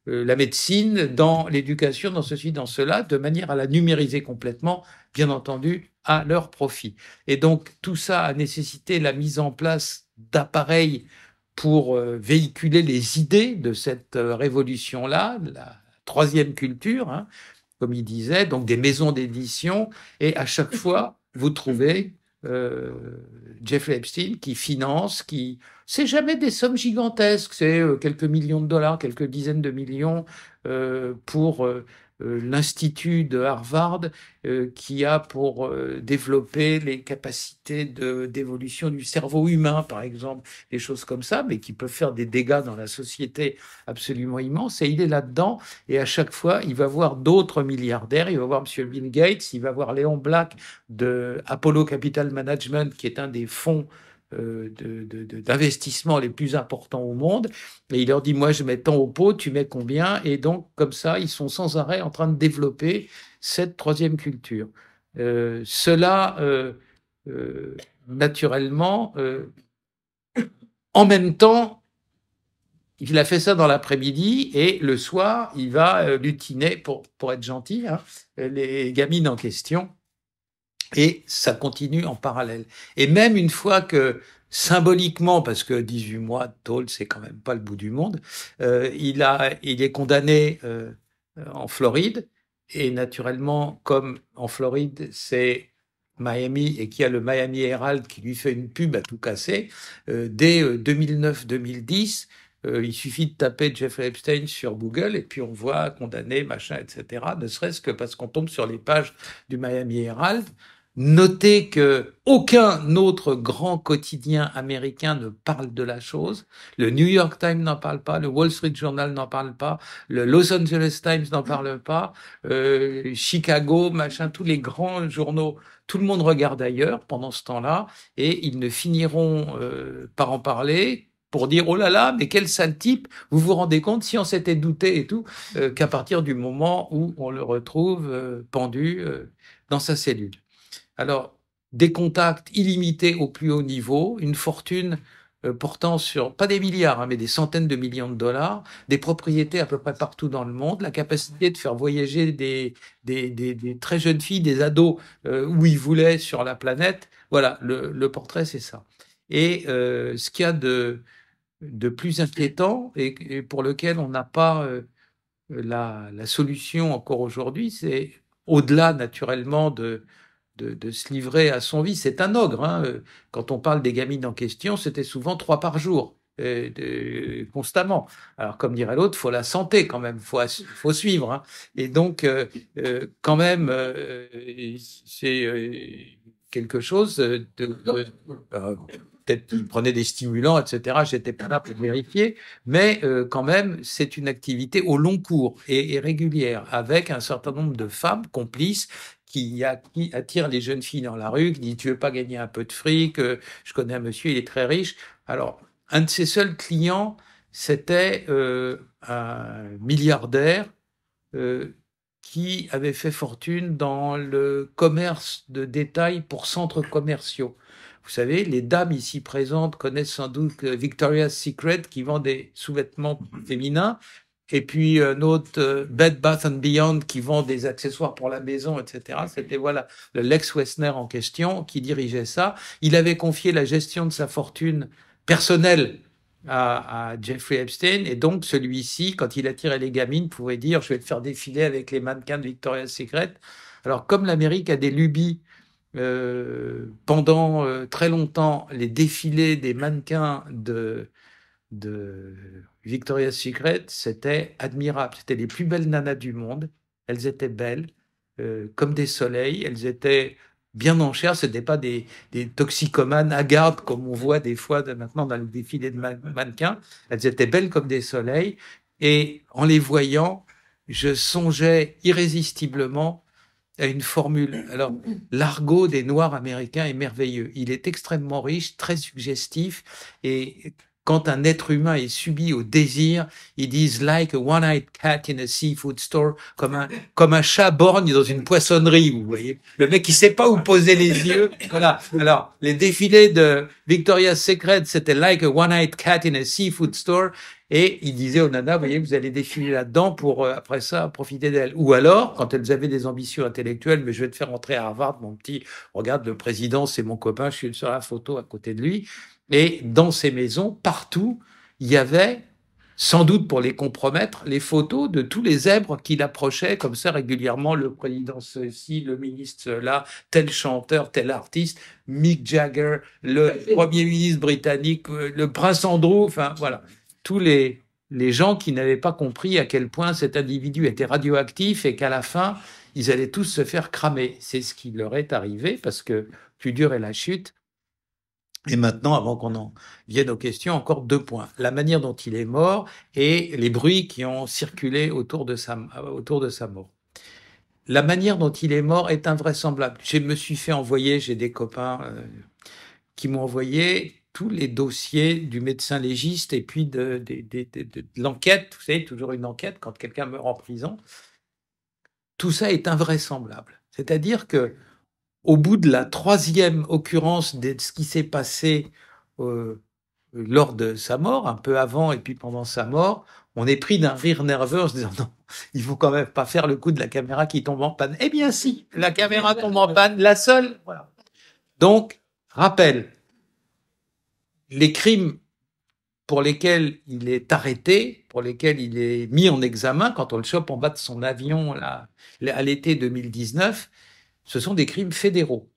la médecine, dans l'éducation, dans ceci, dans cela, de manière à la numériser complètement, bien entendu, à leur profit. Et donc, tout ça a nécessité la mise en place d'appareils pour euh, véhiculer les idées de cette euh, révolution-là, la troisième culture, hein, comme il disait, donc des maisons d'édition. Et à chaque fois, vous trouvez euh, Jeff Jeffrey Epstein qui finance, qui. C'est jamais des sommes gigantesques, c'est quelques millions de dollars, quelques dizaines de millions pour euh, l'Institut de Harvard euh, qui a pour euh, développer les capacités d'évolution du cerveau humain, par exemple, des choses comme ça, mais qui peuvent faire des dégâts dans la société absolument immense Et il est là-dedans, et à chaque fois, il va voir d'autres milliardaires, il va voir M. Bill Gates, il va voir Léon Black de Apollo Capital Management, qui est un des fonds euh, d'investissement les plus importants au monde. Et il leur dit, moi, je mets tant au pot, tu mets combien Et donc, comme ça, ils sont sans arrêt en train de développer cette troisième culture. Euh, cela, euh, naturellement, en même temps, il a fait ça dans l'après-midi et le soir, il va lutiner, pour, pour être gentil, hein, les gamines en question. Et ça continue en parallèle. Et même une fois que symboliquement, parce que 18 mois de c'est quand même pas le bout du monde, euh, il, il est condamné euh, en Floride. Et naturellement, comme en Floride, c'est Miami et qu'il y a le Miami Herald qui lui fait une pub à tout casser, euh, dès 2009-2010, il suffit de taper Jeffrey Epstein sur Google et puis on voit condamné, machin, etc. Ne serait-ce que parce qu'on tombe sur les pages du Miami Herald. Notez que aucun autre grand quotidien américain ne parle de la chose. Le New York Times n'en parle pas, le Wall Street Journal n'en parle pas, le Los Angeles Times n'en parle pas, euh, Chicago, machin, tous les grands journaux. Tout le monde regarde ailleurs pendant ce temps-là et ils ne finiront euh, pas par en parler pour dire oh là là, mais quel sale type Vous vous rendez compte si on s'était douté et tout euh, qu'à partir du moment où on le retrouve euh, pendu dans sa cellule. Alors, des contacts illimités au plus haut niveau, une fortune euh, portant sur, pas des milliards, hein, mais des centaines de millions de dollars, des propriétés à peu près partout dans le monde, la capacité de faire voyager des, très jeunes filles, des ados, euh, où ils voulaient sur la planète. Voilà, le, portrait, c'est ça. Et euh, ce qu'il y a de, de plus inquiétant et, pour lequel on n'a pas la, la solution encore aujourd'hui, c'est au-delà naturellement de, de, se livrer à son vice. C'est un ogre. Hein. Euh, quand on parle des gamines en question, c'était souvent trois par jour, euh, constamment. Alors, comme dirait l'autre, faut la santé quand même, faut, faut suivre. Hein. Et donc, euh, quand même, c'est quelque chose de. Peut-être qu'il prenait des stimulants, etc. J'étais pas là pour vérifier, mais quand même, c'est une activité au long cours et régulière, avec un certain nombre de femmes complices qui, attire les jeunes filles dans la rue, qui dit tu veux pas gagner un peu de fric, euh, je connais un monsieur, il est très riche. Alors, un de ses seuls clients, c'était euh, un milliardaire euh, qui avait fait fortune dans le commerce de détail pour centres commerciaux. Vous savez, les dames ici présentes connaissent sans doute Victoria's Secret qui vend des sous-vêtements féminins et puis un euh, autre, euh, Bed Bath and Beyond qui vend des accessoires pour la maison, etc. Mm-hmm. C'était voilà le Lex Wessner en question qui dirigeait ça. Il avait confié la gestion de sa fortune personnelle à, Jeffrey Epstein et donc celui-ci, quand il attirait les gamines, pouvait dire je vais te faire défiler avec les mannequins de Victoria's Secret. Alors comme l'Amérique a des lubies euh, pendant très longtemps, les défilés des mannequins de de Victoria's Secret, c'était admirable. C'était les plus belles nanas du monde. Elles étaient belles, euh, comme des soleils. Elles étaient bien en chair. Ce n'étaient pas des, des toxicomanes hagardes comme on voit des fois maintenant dans le défilé de mannequins. Elles étaient belles comme des soleils. Et en les voyant, je songeais irrésistiblement à une formule. Alors, l'argot des Noirs américains est merveilleux. Il est extrêmement riche, très suggestif, et quand un être humain est subi au désir, ils disent like a one-eyed cat in a seafood store, comme un, comme un chat borgne dans une poissonnerie, vous voyez. Le mec, il sait pas où poser les yeux. Voilà. Alors, les défilés de Victoria's Secret, c'était like a one-eyed cat in a seafood store. Et il disait aux Nana, vous voyez, vous allez défiler là-dedans pour, euh, après ça, profiter d'elle. Ou alors, quand elles avaient des ambitions intellectuelles, mais je vais te faire entrer à Harvard, mon petit, regarde, le président, c'est mon copain, je suis sur la photo à côté de lui. Et dans ces maisons, partout, il y avait, sans doute pour les compromettre, les photos de tous les zèbres qu'il approchait comme ça régulièrement, le président ceci, le ministre là, tel chanteur, tel artiste, Mick Jagger, le premier ministre britannique, euh, le prince Andrew, enfin voilà, tous les, les gens qui n'avaient pas compris à quel point cet individu était radioactif et qu'à la fin, ils allaient tous se faire cramer. C'est ce qui leur est arrivé parce que plus dur est la chute, et maintenant, avant qu'on en vienne aux questions, encore deux points. La manière dont il est mort et les bruits qui ont circulé autour de sa, autour de sa mort. La manière dont il est mort est invraisemblable. Je me suis fait envoyer, j'ai des copains euh, qui m'ont envoyé tous les dossiers du médecin légiste et puis de, de l'enquête. Vous savez, toujours une enquête quand quelqu'un meurt en prison. Tout ça est invraisemblable. C'est-à-dire que au bout de la troisième occurrence de ce qui s'est passé euh, lors de sa mort, un peu avant et puis pendant sa mort, on est pris d'un rire nerveux en se disant non, il faut quand même pas faire le coup de la caméra qui tombe en panne. Eh bien si, la caméra tombe en panne, la seule. Voilà. Donc, rappel, les crimes pour lesquels il est arrêté, pour lesquels il est mis en examen, quand on le chope en bas de son avion là, à l'été 2019, ce sont des crimes fédéraux.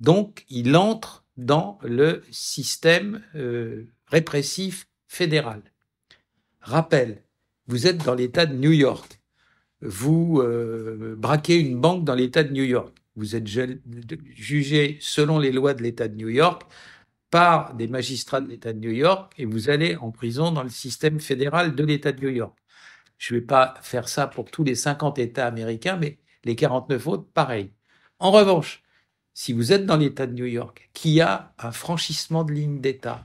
Donc, il entre dans le système euh, répressif fédéral. Rappel, vous êtes dans l'État de New York. Vous euh, braquez une banque dans l'État de New York. Vous êtes jugé selon les lois de l'État de New York par des magistrats de l'État de New York et vous allez en prison dans le système fédéral de l'État de New York. Je ne vais pas faire ça pour tous les 50 États américains, mais les 49 autres, pareil. En revanche, si vous êtes dans l'État de New York, qui a un franchissement de ligne d'État,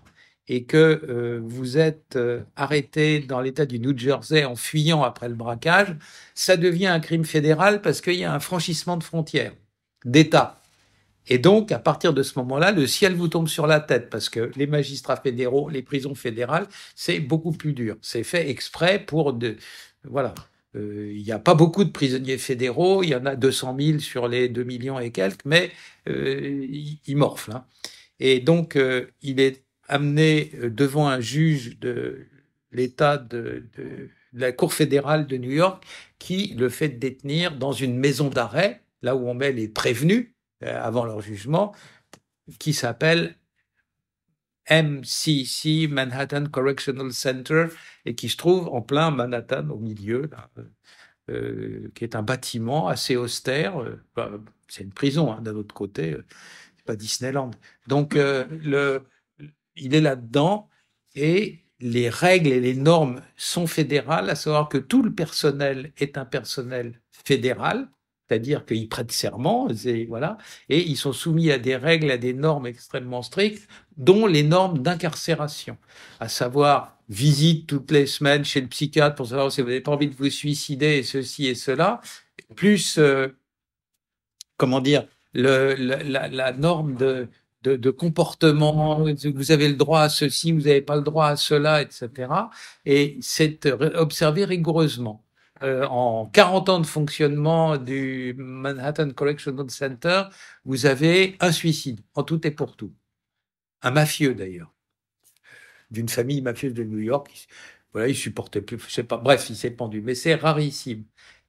et que euh, vous êtes euh, arrêté dans l'État du New Jersey en fuyant après le braquage, ça devient un crime fédéral parce qu'il y a un franchissement de frontières, d'État. Et donc, à partir de ce moment-là, le ciel vous tombe sur la tête parce que les magistrats fédéraux, les prisons fédérales, c'est beaucoup plus dur. C'est fait exprès pour de, voilà, euh, il n'y a pas beaucoup de prisonniers fédéraux, il y en a 200 000 sur les 2 millions et quelques, mais il euh, ils, hein. Et donc, euh, il est amené devant un juge de l'État de, de, la Cour fédérale de New York qui le fait détenir dans une maison d'arrêt, là où on met les prévenus avant leur jugement, qui s'appelle MCC, Manhattan Correctional Center, et qui se trouve en plein Manhattan, au milieu, euh, euh, qui est un bâtiment assez austère. Euh, bah, c'est une prison, hein, d'un autre côté, c'est pas Disneyland. Donc, il est là-dedans, et les règles et les normes sont fédérales, à savoir que tout le personnel est un personnel fédéral, c'est-à-dire qu'ils prêtent serment, et voilà, et ils sont soumis à des règles, à des normes extrêmement strictes, dont les normes d'incarcération, à savoir visite toutes les semaines chez le psychiatre pour savoir si vous n'avez pas envie de vous suicider et ceci et cela, plus euh, comment dire le, la, norme de, de, de, comportement, vous avez le droit à ceci, vous n'avez pas le droit à cela, etc. Et c'est observé rigoureusement. Euh, en 40 ans de fonctionnement du Manhattan Correctional Center, vous avez un suicide, en tout et pour tout. Un mafieux d'ailleurs, d'une famille mafieuse de New York. Voilà, il supportait plus, bref, il s'est pendu, mais c'est rarissime.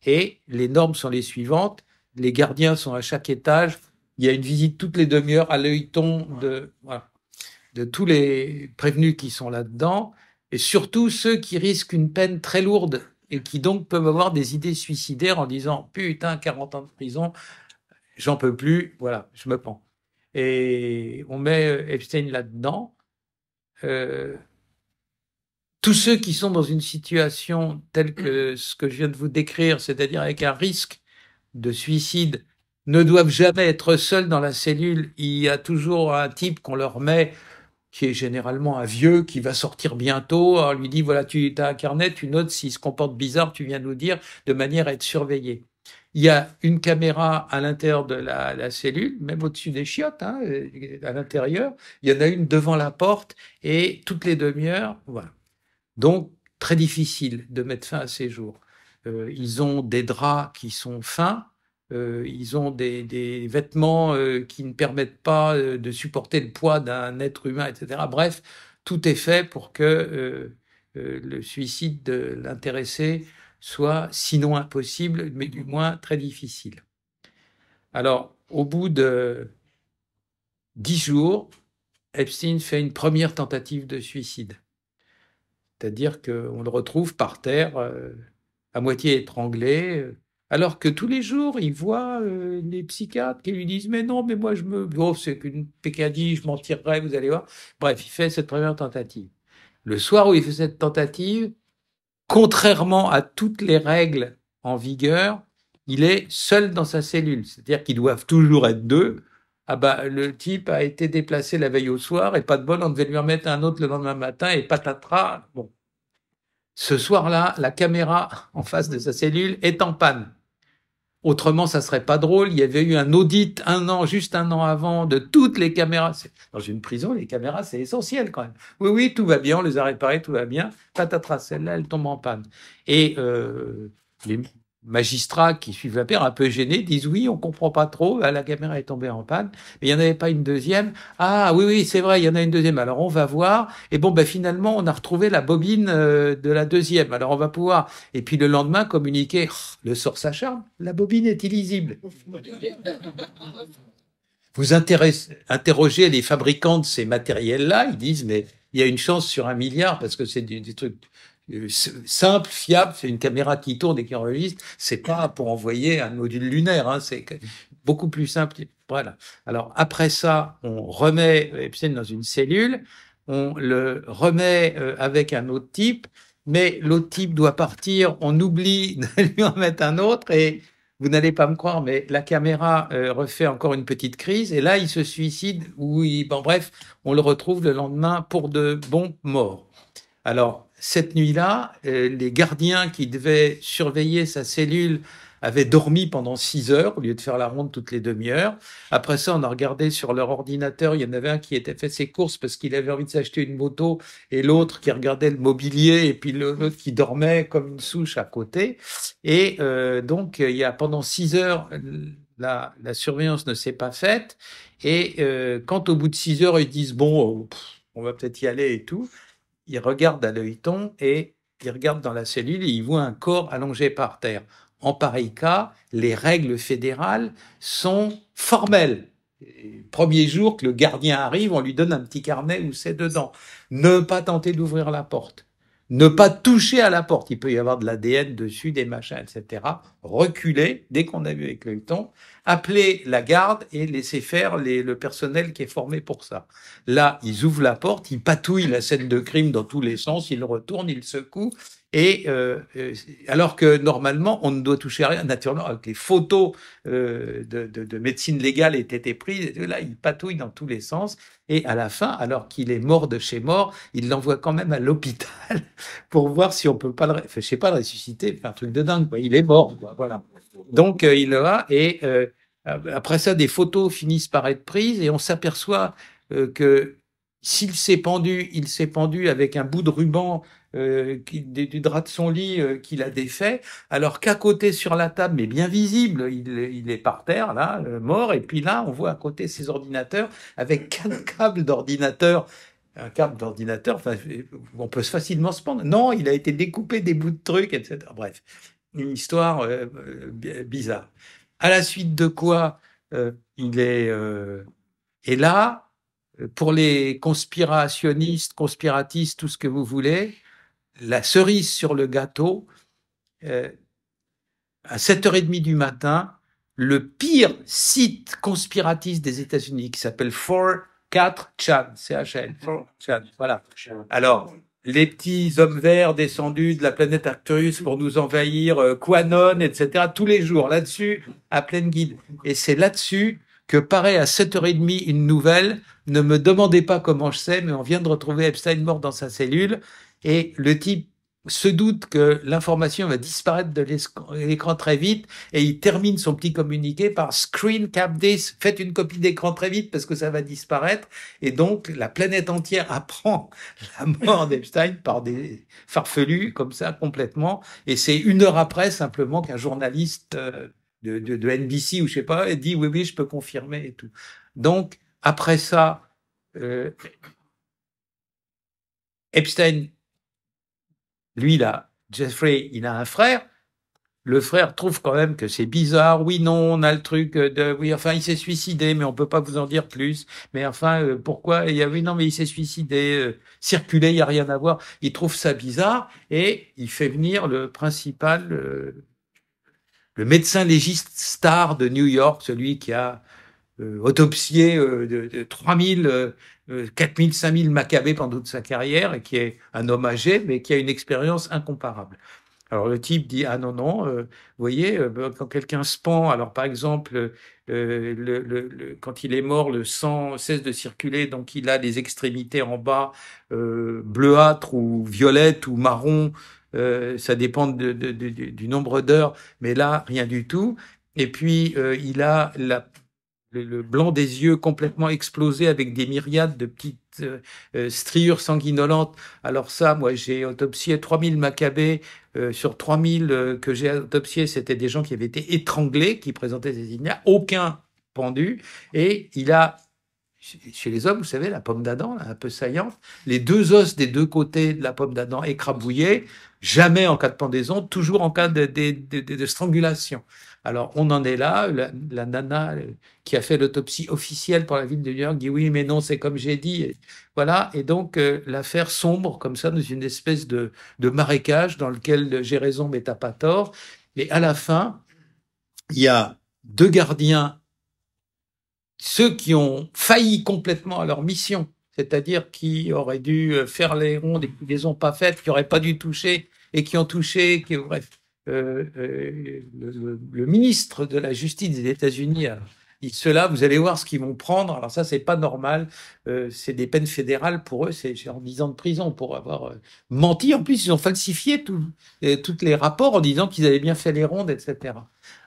Et les normes sont les suivantes, les gardiens sont à chaque étage, il y a une visite toutes les demi-heures à l'œil de, de tous les prévenus qui sont là-dedans, et surtout ceux qui risquent une peine très lourde et qui donc peuvent avoir des idées suicidaires en disant putain 40 ans de prison, j'en peux plus, voilà, je me pends. Et on met euh, Epstein là-dedans. Euh, tous ceux qui sont dans une situation telle que ce que je viens de vous décrire, c'est-à-dire avec un risque de suicide, ne doivent jamais être seuls dans la cellule. Il y a toujours un type qu'on leur met qui est généralement un vieux qui va sortir bientôt. On lui dit voilà, tu as un carnet, tu notes s'il se comporte bizarre, tu viens nous dire, de manière à être surveillé. Il y a une caméra à l'intérieur de la, cellule, même au-dessus des chiottes, hein, euh, à l'intérieur. Il y en a une devant la porte et toutes les demi-heures, voilà. Donc, très difficile de mettre fin à ces jours. Euh, ils ont des draps qui sont fins, euh, ils ont des, vêtements euh, qui ne permettent pas euh, de supporter le poids d'un être humain, etc. Bref, tout est fait pour que le suicide de l'intéressé soit sinon impossible, mais du moins très difficile. Alors, au bout de dix jours, Epstein fait une première tentative de suicide. C'est-à-dire qu'on le retrouve par terre, à moitié étranglé, alors que tous les jours, il voit les euh, psychiatres qui lui disent Mais non, mais moi, je me. Oh, c'est qu'une pécadille, je m'en tirerai, vous allez voir. Bref, il fait cette première tentative. Le soir où il fait cette tentative, contrairement à toutes les règles en vigueur, il est seul dans sa cellule. C'est-à-dire qu'ils doivent toujours être deux. Ah bah, le type a été déplacé la veille au soir et pas de bol, on devait lui en mettre un autre le lendemain matin et patatras. Bon. Ce soir-là, la caméra en face de sa cellule est en panne. Autrement, ça serait pas drôle. Il y avait eu un audit un an, juste un an avant, de toutes les caméras. Dans une prison, les caméras, c'est essentiel quand même. Oui, oui, tout va bien, on les a réparées, tout va bien. Patatras, celle-là, elle tombe en panne. Et euh, les, magistrats qui suivent la paire, un peu gênés, disent oui, on comprend pas trop, la caméra est tombée en panne, mais il n'y en avait pas une deuxième. Ah oui, oui, c'est vrai, il y en a une deuxième. Alors on va voir. Et bon, ben, finalement, on a retrouvé la bobine euh, de la deuxième. Alors on va pouvoir. Et puis le lendemain, communiquer, oh, le sort s'acharne, la bobine est illisible. Vous interrogez les fabricants de ces matériels-là, ils disent, mais il y a une chance sur un milliard parce que c'est du, des euh, simple, fiable, c'est une caméra qui tourne et qui enregistre. C'est pas pour envoyer un module lunaire, hein, c'est beaucoup plus simple. Voilà. Alors après ça, on remet Epstein dans une cellule, on le remet euh, avec un autre type, mais l'autre type doit partir. On oublie de lui en mettre un autre et vous n'allez pas me croire, mais la caméra euh, refait encore une petite crise et là il se suicide ou il... bon bref, on le retrouve le lendemain pour de bons morts. Alors cette nuit-là, euh, les gardiens qui devaient surveiller sa cellule avaient dormi pendant six heures au lieu de faire la ronde toutes les demi-heures. Après ça, on a regardé sur leur ordinateur. Il y en avait un qui était fait ses courses parce qu'il avait envie de s'acheter une moto et l'autre qui regardait le mobilier et puis l'autre qui dormait comme une souche à côté. Et euh, donc, il y a pendant six heures, la, la surveillance ne s'est pas faite. Et euh, quand au bout de six heures, ils disent bon, on va peut-être y aller et tout il regarde à ton et il regarde dans la cellule et il voit un corps allongé par terre. En pareil cas, les règles fédérales sont formelles. Premier jour que le gardien arrive, on lui donne un petit carnet où c'est dedans. Ne pas tenter d'ouvrir la porte ne pas toucher à la porte. Il peut y avoir de l'ADN dessus, des machins, etc. Reculer dès qu'on a vu avec le temps, appeler la garde et laisser faire le personnel qui est formé pour ça. Là, ils ouvrent la porte, ils patouillent la scène de crime dans tous les sens, ils retournent, ils secouent, et euh, euh, alors que normalement, on ne doit toucher à rien. Naturellement, avec les photos euh, de, médecine légale étaient prises, là, il patouille dans tous les sens. Et à la fin, alors qu'il est mort de chez mort, il l'envoie quand même à l'hôpital pour voir si on peut pas le, je sais pas, ressusciter, faire un truc de dingue. Il est mort, voilà. Donc il il va et après ça, des photos finissent par être prises et on s'aperçoit que s'il s'est pendu, il s'est pendu avec un bout de ruban euh, qui, du drap de son lit euh, qu'il a défait, alors qu'à côté sur la table, mais bien visible, il, est par terre, là, euh, mort, et puis là, on voit à côté ses ordinateurs avec quatre câbles d'ordinateur un câble d'ordinateur, on peut facilement se pendre. Non, il a été découpé des bouts de trucs, etc. Bref, une histoire bizarre. À la suite de quoi, il est. et là, pour les conspirationnistes, conspiratistes, tout ce que vous voulez, la cerise sur le gâteau, euh, à 7h30 du matin, le pire site conspiratiste des États-Unis qui s'appelle 4 Chan, H 4 Chan, voilà. Alors, les petits hommes verts descendus de la planète Arcturus pour nous envahir, euh, Quanon, etc., tous les jours, là-dessus, à pleine guide. Et c'est là-dessus que paraît à 7h30 une nouvelle. Ne me demandez pas comment je sais, mais on vient de retrouver Epstein mort dans sa cellule et le type se doute que l'information va disparaître de l'écran très vite et il termine son petit communiqué par screen cap this, faites une copie d'écran très vite parce que ça va disparaître et donc la planète entière apprend la mort d'Epstein par des farfelus comme ça complètement et c'est une heure après simplement qu'un journaliste euh, de, NBC ou je sais pas dit oui oui je peux confirmer et tout. Donc après ça, euh, Epstein lui, là, Jeffrey, il a un frère. Le frère trouve quand même que c'est bizarre. Oui, non, on a le truc de oui. Enfin, il s'est suicidé, mais on peut pas vous en dire plus. Mais enfin, euh, pourquoi Il y a oui, non, mais il s'est suicidé. Euh, il y a rien à voir. Il trouve ça bizarre et il fait venir le principal, euh, le médecin légiste star de New York, celui qui a euh, autopsié euh, de, de 3000, 4000, 5000 macabé pendant toute sa carrière et qui est un homme âgé, mais qui a une expérience incomparable. Alors le type dit ah non non, euh, vous voyez ben, quand quelqu'un se pend, alors par exemple le, quand il est mort, le sang cesse de circuler, donc il a des extrémités en bas bleuâtres ou violettes ou marron, ça dépend de, du nombre d'heures, mais là rien du tout. Et puis il a la le, blanc des yeux complètement explosé avec des myriades de petites euh, euh, striures sanguinolentes. Alors ça, moi, j'ai autopsié 3000 macabées. Euh, sur 3000 que j'ai autopsiés, c'était des gens qui avaient été étranglés, qui présentaient des signes. Aucun pendu. Et il a chez les hommes, vous savez, la pomme d'Adam, un peu saillante, les deux os des deux côtés de la pomme d'Adam écrabouillés, jamais en cas de pendaison, toujours en cas de strangulation. Alors, on en est là. La, nana euh, qui a fait l'autopsie officielle pour la ville de New York dit oui, mais non, c'est comme j'ai dit. voilà. Et donc, euh, l'affaire sombre comme ça dans une espèce de, marécage dans lequel euh, j'ai raison, mais t'as pas tort. Mais à la fin, il y a deux gardiens, ceux qui ont failli complètement à leur mission, c'est-à-dire qui auraient dû faire les rondes et qui les ont pas faites, qui n'auraient pas dû toucher et qui ont touché, qui, bref euh, euh, le, le, ministre de la Justice des États-Unis a, ceux-là, vous allez voir ce qu'ils vont prendre. Alors ça, c'est pas normal. Euh, c'est des peines fédérales pour eux. C'est en 10 ans de prison pour avoir euh, menti. En plus, ils ont falsifié euh, tous les rapports en disant qu'ils avaient bien fait les rondes, etc.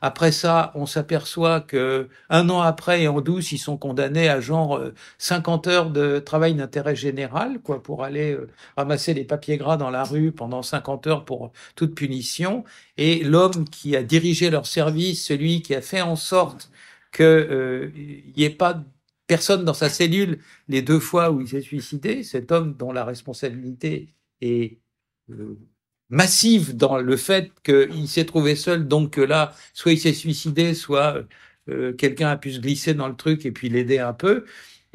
Après ça, on s'aperçoit que un an après et en douce, ils sont condamnés à genre 50 heures de travail d'intérêt général, quoi, pour aller ramasser les papiers gras dans la rue pendant 50 heures pour toute punition. Et l'homme qui a dirigé leur service, celui qui a fait en sorte qu'il n'y euh, ait pas personne dans sa cellule les deux fois où il s'est suicidé, cet homme dont la responsabilité est euh, massive dans le fait qu'il s'est trouvé seul, donc que euh, là, soit il s'est suicidé, soit quelqu'un a pu se glisser dans le truc et puis l'aider un peu.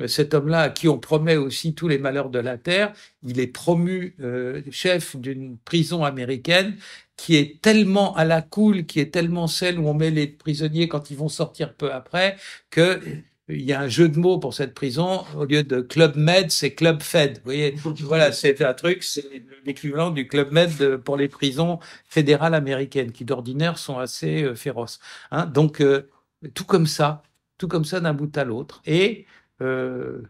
Euh, cet homme-là à qui on promet aussi tous les malheurs de la terre, il est promu euh, chef d'une prison américaine qui est tellement à la coule, qui est tellement celle où on met les prisonniers quand ils vont sortir peu après, que euh, il y a un jeu de mots pour cette prison. Au lieu de Club Med, c'est Club Fed. Vous voyez, voilà, c'est un truc, c'est l'équivalent du Club Med pour les prisons fédérales américaines, qui d'ordinaire sont assez féroces. Hein. Donc, tout comme ça, tout comme ça d'un bout à l'autre. Et euh,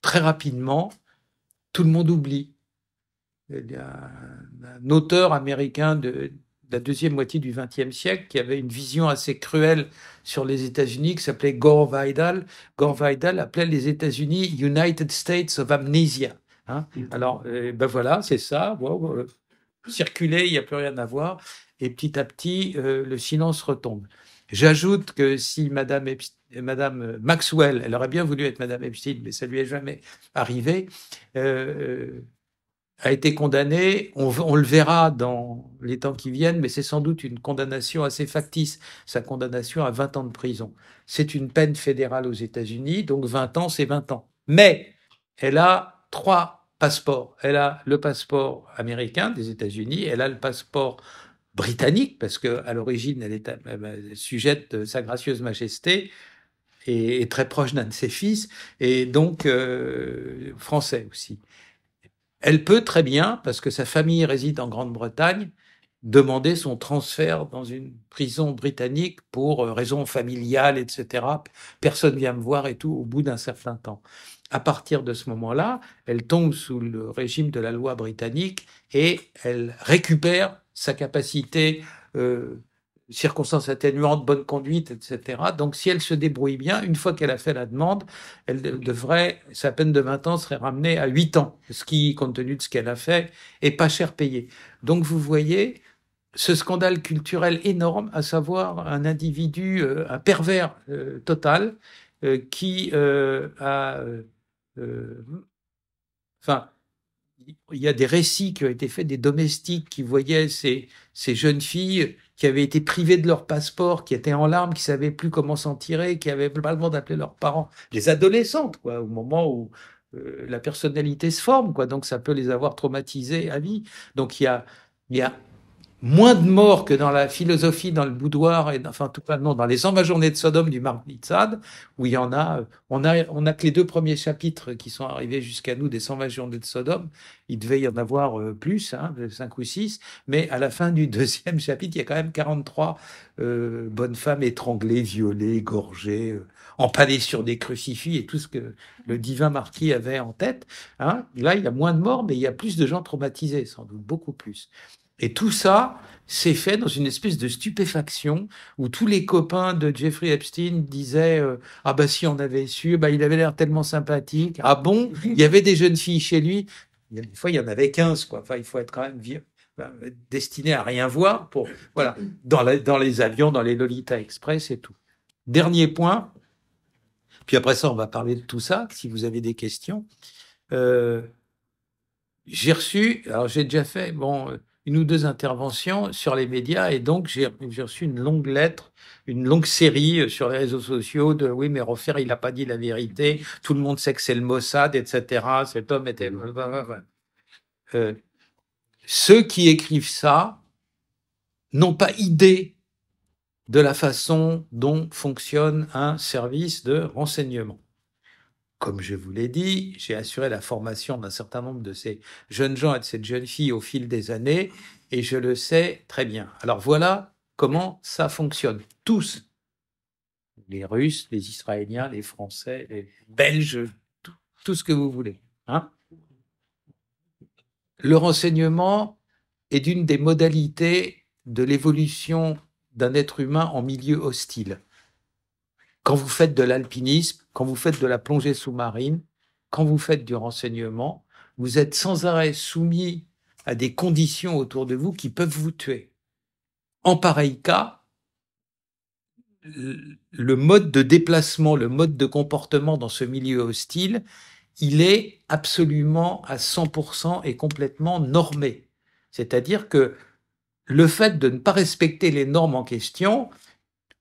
très rapidement, tout le monde oublie. Il y a un, auteur américain de, la deuxième moitié du XXe siècle qui avait une vision assez cruelle sur les États-Unis qui s'appelait Gore Vidal. Gore Vidal appelait les États-Unis United States of Amnesia. Hein. Alors, eh ben voilà, c'est ça. Euh, Circuler, il n'y a plus rien à voir. Et petit à petit, euh, le silence retombe. J'ajoute que si Madame, Maxwell, elle aurait bien voulu être Madame Epstein, mais ça lui est jamais arrivé, euh, a été condamnée. On, on, le verra dans les temps qui viennent, mais c'est sans doute une condamnation assez factice, sa condamnation à 20 ans de prison. C'est une peine fédérale aux États-Unis, donc 20 ans, c'est 20 ans. Mais elle a trois passeports. Elle a le passeport américain des États-Unis, elle a le passeport britannique, parce qu'à l'origine, elle est sujette de Sa Gracieuse Majesté, et, très proche d'un de ses fils, et donc euh, français aussi. Elle peut très bien, parce que sa famille réside en Grande-Bretagne, demander son transfert dans une prison britannique pour euh, raison familiales etc. Personne vient me voir et tout au bout d'un certain temps. À partir de ce moment-là, elle tombe sous le régime de la loi britannique et elle récupère sa capacité, euh, circonstances atténuantes, bonne conduite, etc. Donc si elle se débrouille bien, une fois qu'elle a fait la demande, elle devrait, sa peine de 20 ans serait ramenée à 8 ans, ce qui, compte tenu de ce qu'elle a fait, est pas cher payé. Donc vous voyez ce scandale culturel énorme, à savoir un individu, euh, un pervers euh, total, qui a... Enfin, il y a des récits qui ont été faits des domestiques qui voyaient ces, ces jeunes filles qui avaient été privées de leur passeport, qui étaient en larmes, qui savaient plus comment s'en tirer, qui avaient probablement d'appeler leurs parents, les adolescentes, quoi, au moment où euh, la personnalité se forme, quoi. Donc ça peut les avoir traumatisées à vie. Donc il y a, il y a moins de morts que dans la philosophie, dans le boudoir, et enfin, tout cas, non, dans les 120 journées de Sodome du Marc Sade, où il y en a, euh, on a, on a que les deux premiers chapitres qui sont arrivés jusqu'à nous des 120 journées de Sodome. Il devait y en avoir euh, plus, hein, 5 ou 6, mais à la fin du deuxième chapitre, il y a quand même 43 euh, bonnes femmes étranglées, violées, gorgées, euh, empalées sur des crucifix et tout ce que le divin marquis avait en tête. Hein. Là, il y a moins de morts, mais il y a plus de gens traumatisés, sans doute, beaucoup plus. Et tout ça, s'est fait dans une espèce de stupéfaction où tous les copains de Jeffrey Epstein disaient euh, ah bah si on avait su bah il avait l'air tellement sympathique ah bon il y avait des jeunes filles chez lui des fois il y en avait 15 quoi enfin il faut être quand même vieux destiné à rien voir pour voilà dans dans les avions dans les Lolita Express et tout dernier point puis après ça on va parler de tout ça si vous avez des questions euh, j'ai reçu alors j'ai déjà fait bon euh, une ou deux interventions sur les médias et donc j'ai reçu une longue lettre, une longue série euh, sur les réseaux sociaux de oui mais Rofer il n'a pas dit la vérité, tout le monde sait que c'est le Mossad, etc. Cet homme était... Mmh. Euh, ceux qui écrivent ça n'ont pas idée de la façon dont fonctionne un service de renseignement. Comme je vous l'ai dit, j'ai assuré la formation d'un certain nombre de ces jeunes gens et de cette jeune fille au fil des années, et je le sais très bien. Alors voilà comment ça fonctionne. Tous, les Russes, les Israéliens, les Français, les Belges, tout, ce que vous voulez. Hein. le renseignement est d'une des modalités de l'évolution d'un être humain en milieu hostile. Quand vous faites de l'alpinisme, quand vous faites de la plongée sous-marine, quand vous faites du renseignement, vous êtes sans arrêt soumis à des conditions autour de vous qui peuvent vous tuer. En pareil cas, le mode de déplacement, le mode de comportement dans ce milieu hostile, il est absolument à 100% et complètement normé. C'est-à-dire que le fait de ne pas respecter les normes en question,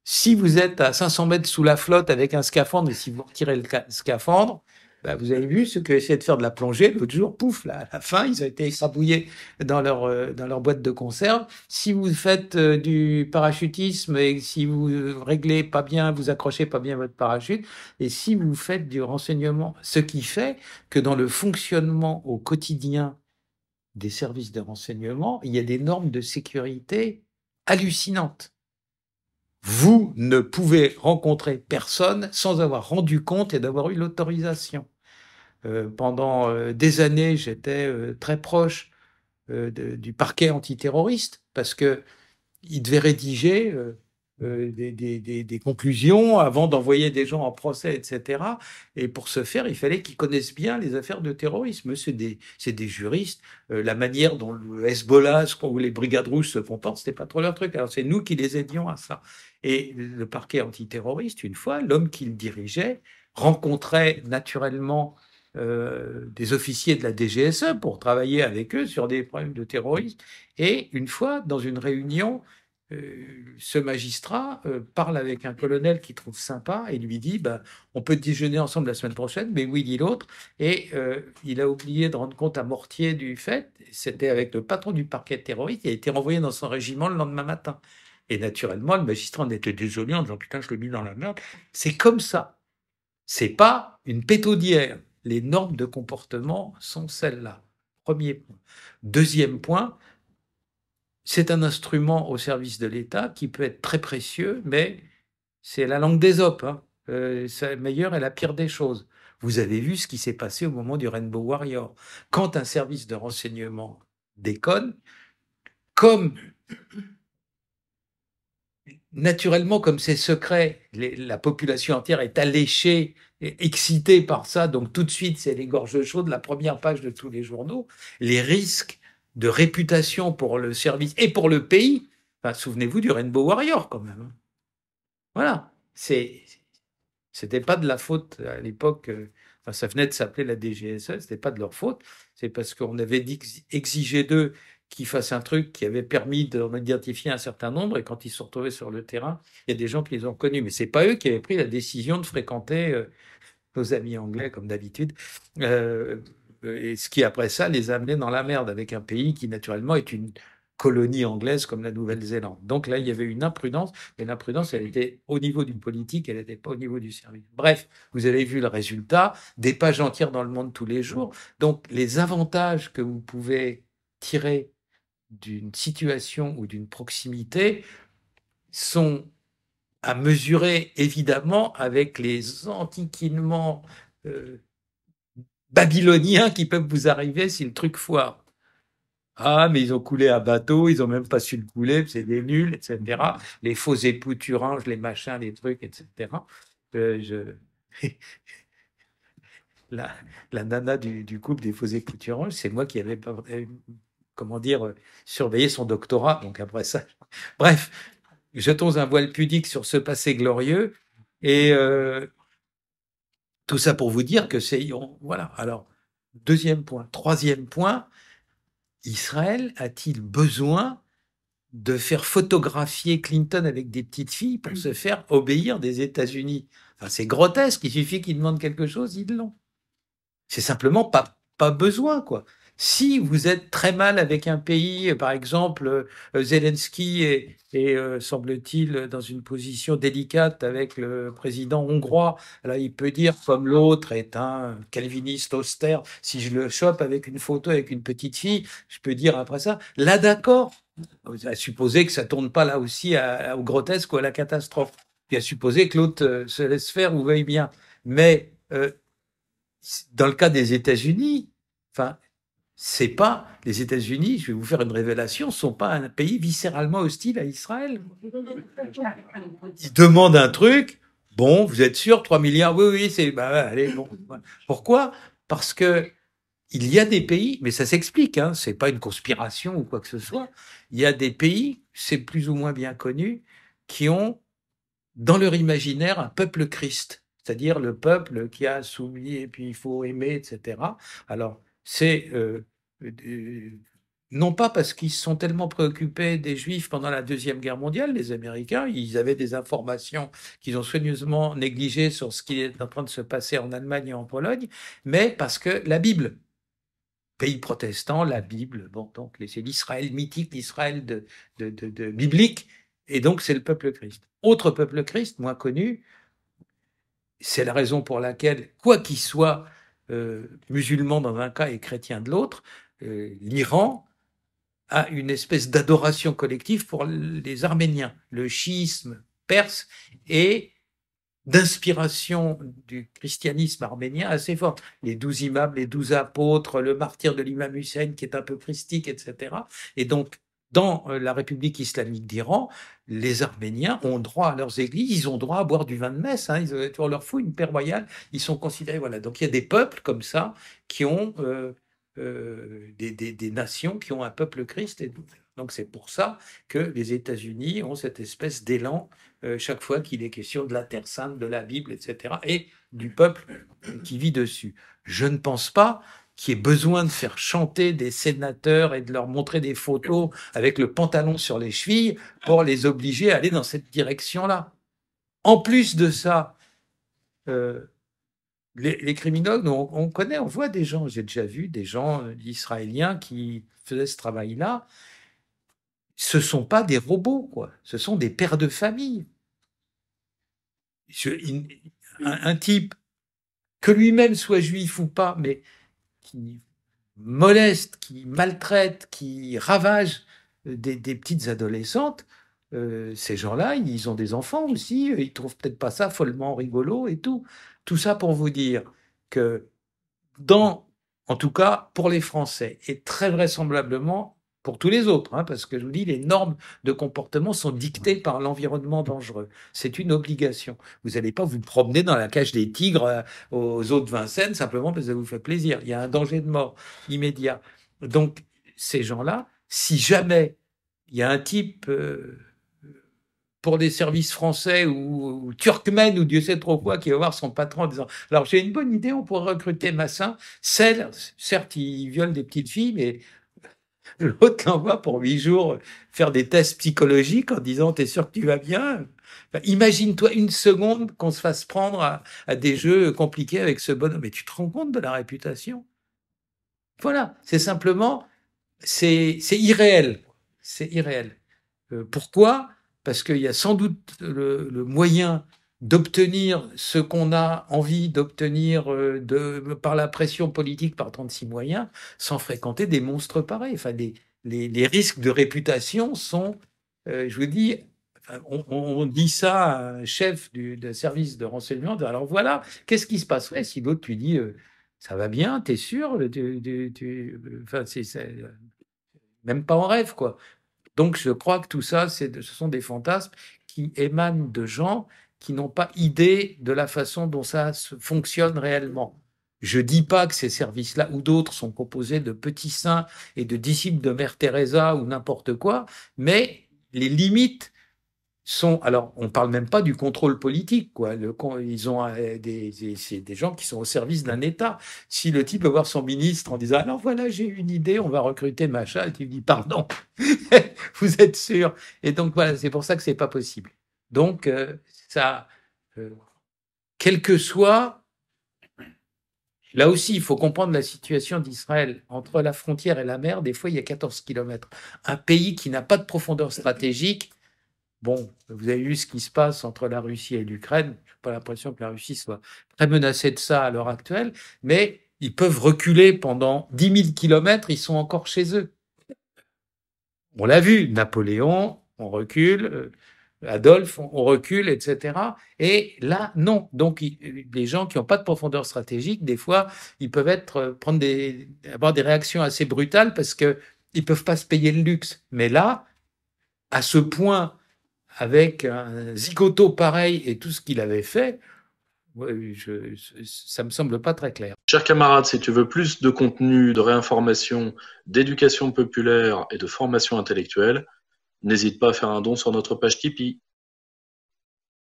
si vous êtes à 500 mètres sous la flotte avec un scaphandre et si vous retirez le scaphandre, bah, vous avez vu ceux qui essayé de faire de la plongée l'autre jour, pouf, à la fin, ils ont été sabouillés dans leur, euh, dans leur boîte de conserve. Si vous faites euh, du parachutisme et si vous réglez pas bien, vous accrochez pas bien votre parachute, et si vous faites du renseignement, ce qui fait que dans le fonctionnement au quotidien des services de renseignement, il y a des normes de sécurité hallucinantes vous ne pouvez rencontrer personne sans avoir rendu compte et d'avoir eu l'autorisation. Euh, pendant euh, des années, j'étais euh, très proche du parquet antiterroriste parce que il devait rédiger euh, des, des, conclusions avant d'envoyer des gens en procès, etc. Et pour ce faire, il fallait qu'ils connaissent bien les affaires de terrorisme. C'est des, des juristes. Euh, la manière dont le Hezbollah ou les brigades rouges se comportent, n'était pas trop leur truc. Alors c'est nous qui les aidions à ça. Et le parquet antiterroriste, une fois, l'homme qu'il dirigeait rencontrait naturellement euh, des officiers de la DGSE pour travailler avec eux sur des problèmes de terrorisme. Et une fois, dans une réunion, euh, ce magistrat euh, parle avec un colonel qui trouve sympa et lui dit bah, on peut déjeuner ensemble la semaine prochaine, mais oui, dit l'autre. Et euh, il a oublié de rendre compte à Mortier du fait, c'était avec le patron du parquet terroriste, qui a été renvoyé dans son régiment le lendemain matin. Et naturellement, le magistrat en était désolé en disant putain, je l'ai mis dans la merde. C'est comme ça. C'est pas une pétaudière. Les normes de comportement sont celles-là. Premier point. Deuxième point, c'est un instrument au service de l'État qui peut être très précieux, mais c'est la langue des opes. c'est hein. la euh, meilleure et la pire des choses. Vous avez vu ce qui s'est passé au moment du Rainbow Warrior. Quand un service de renseignement déconne, comme naturellement, comme c'est secret, la population entière est alléchée, et excitée par ça, donc tout de suite, c'est les gorges chaudes, la première page de tous les journaux. Les risques de réputation pour le service et pour le pays. souvenez-vous du Rainbow Warrior quand même. Hein. Voilà. C'est, c'était pas de la faute à l'époque. Euh, ça venait de s'appeler la DGSE. C'était pas de leur faute. C'est parce qu'on avait exigé d'eux qu'ils fassent un truc qui avait permis identifier un certain nombre. Et quand ils se sont retrouvés sur le terrain, il y a des gens qui les ont connus. Mais c'est pas eux qui avaient pris la décision de fréquenter euh, nos amis anglais, comme d'habitude, euh, euh, et ce qui après ça les amenait dans la merde avec un pays qui naturellement est une colonie anglaise comme la Nouvelle-Zélande. Donc là, il y avait une imprudence, mais l'imprudence, elle était au niveau d'une politique, elle n'était pas au niveau du service. Bref, vous avez vu le résultat, des pages entières dans le monde tous les jours. Donc les avantages que vous pouvez tirer d'une situation ou d'une proximité sont à mesurer évidemment avec les antiquinements euh, babyloniens qui peuvent vous arriver si le truc foire. Ah, mais ils ont coulé à bateau, ils ont même pas su le couler, c'est des nuls, etc. Les faux époux les machins, les trucs, etc. Euh, la, nana du, couple des faux époux c'est moi qui avais pas, comment dire, surveillé son doctorat. Donc après ça, bref, jetons un voile pudique sur ce passé glorieux et euh, tout ça pour vous dire que c'est voilà. Alors deuxième point, troisième point, Israël a-t-il besoin de faire photographier Clinton avec des petites filles pour se faire obéir des États-Unis Enfin, c'est grotesque. Il suffit qu'ils demandent quelque chose, ils l'ont. C'est simplement pas pas besoin quoi. Si vous êtes très mal avec un pays, par exemple, euh, Zelensky est, euh, semble-t-il, dans une position délicate avec le président hongrois, Là, il peut dire, comme l'autre est un calviniste austère, si je le chope avec une photo avec une petite fille, je peux dire après ça, là d'accord, à supposer que ça tourne pas là aussi au grotesque ou à la catastrophe, et à supposer que l'autre euh, se laisse faire ou veuille bien. Mais dans le cas des États-Unis, enfin, c'est pas les États-Unis, je vais vous faire une révélation, sont pas un pays viscéralement hostile à Israël. Ils demandent un truc, bon, vous êtes sûr 3 milliards Oui oui, c'est bah, allez bon. Pourquoi Parce que il y a des pays, mais ça s'explique hein, c'est pas une conspiration ou quoi que ce soit. Il y a des pays, c'est plus ou moins bien connu, qui ont dans leur imaginaire un peuple Christ, c'est-à-dire le peuple qui a soumis et puis il faut aimer, etc. Alors c'est euh, non pas parce qu'ils se sont tellement préoccupés des Juifs pendant la Deuxième Guerre mondiale, les Américains, ils avaient des informations qu'ils ont soigneusement négligées sur ce qui est en train de se passer en Allemagne et en Pologne, mais parce que la Bible, pays protestant, la Bible, bon, donc c'est l'Israël mythique, l'Israël de, de, de, biblique, et donc c'est le peuple Christ. Autre peuple Christ, moins connu, c'est la raison pour laquelle, quoi qu'il soit, euh, musulman dans un cas et chrétien de l'autre, euh, l'Iran a une espèce d'adoration collective pour les Arméniens. Le chiisme perse est d'inspiration du christianisme arménien assez forte. Les douze imams, les douze apôtres, le martyr de l'imam Hussein qui est un peu christique, etc. Et donc, dans euh, la République islamique d'Iran, les Arméniens ont droit à leurs églises, ils ont droit à boire du vin de messe, hein, ils, toujours leur fout une paire royale, ils sont considérés, voilà. Donc il y a des peuples comme ça qui ont euh, euh, des, nations qui ont un peuple Christ. donc c'est pour ça que les États-Unis ont cette espèce d'élan euh, chaque fois qu'il est question de la Terre sainte, de la Bible, etc., et du peuple qui vit dessus. Je ne pense pas qu'il y ait besoin de faire chanter des sénateurs et de leur montrer des photos avec le pantalon sur les chevilles pour les obliger à aller dans cette direction-là. En plus de ça, euh, les, criminels, criminologues, on, connaît, on voit des gens, j'ai déjà vu des gens euh, israéliens qui faisaient ce travail-là. Ce sont pas des robots, quoi. Ce sont des pères de famille. un, type, que lui-même soit juif ou pas, mais qui moleste, qui maltraite, qui ravage euh, des, petites adolescentes, euh, ces gens-là, ils ont des enfants aussi, ils trouvent peut-être pas ça follement rigolo et tout. Tout ça pour vous dire que dans, en tout cas pour les Français, et très vraisemblablement pour tous les autres, hein, parce que je vous dis, les normes de comportement sont dictées par l'environnement dangereux. C'est une obligation. Vous n'allez pas vous promener dans la cage des tigres euh, aux eaux de Vincennes simplement parce que ça vous fait plaisir. Il y a un danger de mort immédiat. Donc, ces gens-là, si jamais il y a un type... Euh, pour des services français ou, turkmènes ou Dieu sait trop quoi qui va voir son patron en disant alors j'ai une bonne idée on pourrait recruter Massin celle certes il viole des petites filles mais l'autre l'envoie pour huit jours faire des tests psychologiques en disant t'es sûr que tu vas bien imagine-toi une seconde qu'on se fasse prendre à, des jeux compliqués avec ce bonhomme mais tu te rends compte de la réputation voilà c'est simplement c'est irréel c'est irréel euh, pourquoi parce qu'il y a sans doute le, moyen d'obtenir ce qu'on a envie d'obtenir euh, par la pression politique par 36 moyens, sans fréquenter des monstres pareils. Enfin, les, risques de réputation sont, euh, je vous dis, on, dit ça à un chef d'un service de renseignement, alors voilà, qu'est-ce qui se passerait si l'autre lui dit, euh, ça va bien, t'es sûr même pas en rêve, quoi. Donc je crois que tout ça, ce sont des fantasmes qui émanent de gens qui n'ont pas idée de la façon dont ça fonctionne réellement. Je dis pas que ces services-là ou d'autres sont composés de petits saints et de disciples de Mère Teresa ou n'importe quoi, mais les limites sont, alors on ne parle même pas du contrôle politique, quoi. Le, ils ont euh, des, gens qui sont au service d'un État. Si le type veut voir son ministre en disant alors voilà, j'ai une idée, on va recruter machin, et il dit :« pardon, vous êtes sûr. Et donc voilà, c'est pour ça que c'est pas possible. Donc euh, ça, euh, quel que soit, là aussi, il faut comprendre la situation d'Israël. Entre la frontière et la mer, des fois, il y a 14 kilomètres. Un pays qui n'a pas de profondeur stratégique Bon, vous avez vu ce qui se passe entre la Russie et l'Ukraine. Je n'ai pas l'impression que la Russie soit très menacée de ça à l'heure actuelle, mais ils peuvent reculer pendant 10 000 kilomètres, ils sont encore chez eux. On l'a vu, Napoléon, on recule, euh, Adolphe, on recule, etc. Et là, non. Donc, les gens qui n'ont pas de profondeur stratégique, des fois, ils peuvent être, euh, prendre des, avoir des réactions assez brutales parce qu'ils ne peuvent pas se payer le luxe. Mais là, à ce point avec un zigoto pareil et tout ce qu'il avait fait, je, ça me semble pas très clair. Chers camarades, si tu veux plus de contenu, de réinformation, d'éducation populaire et de formation intellectuelle, n'hésite pas à faire un don sur notre page Tipeee.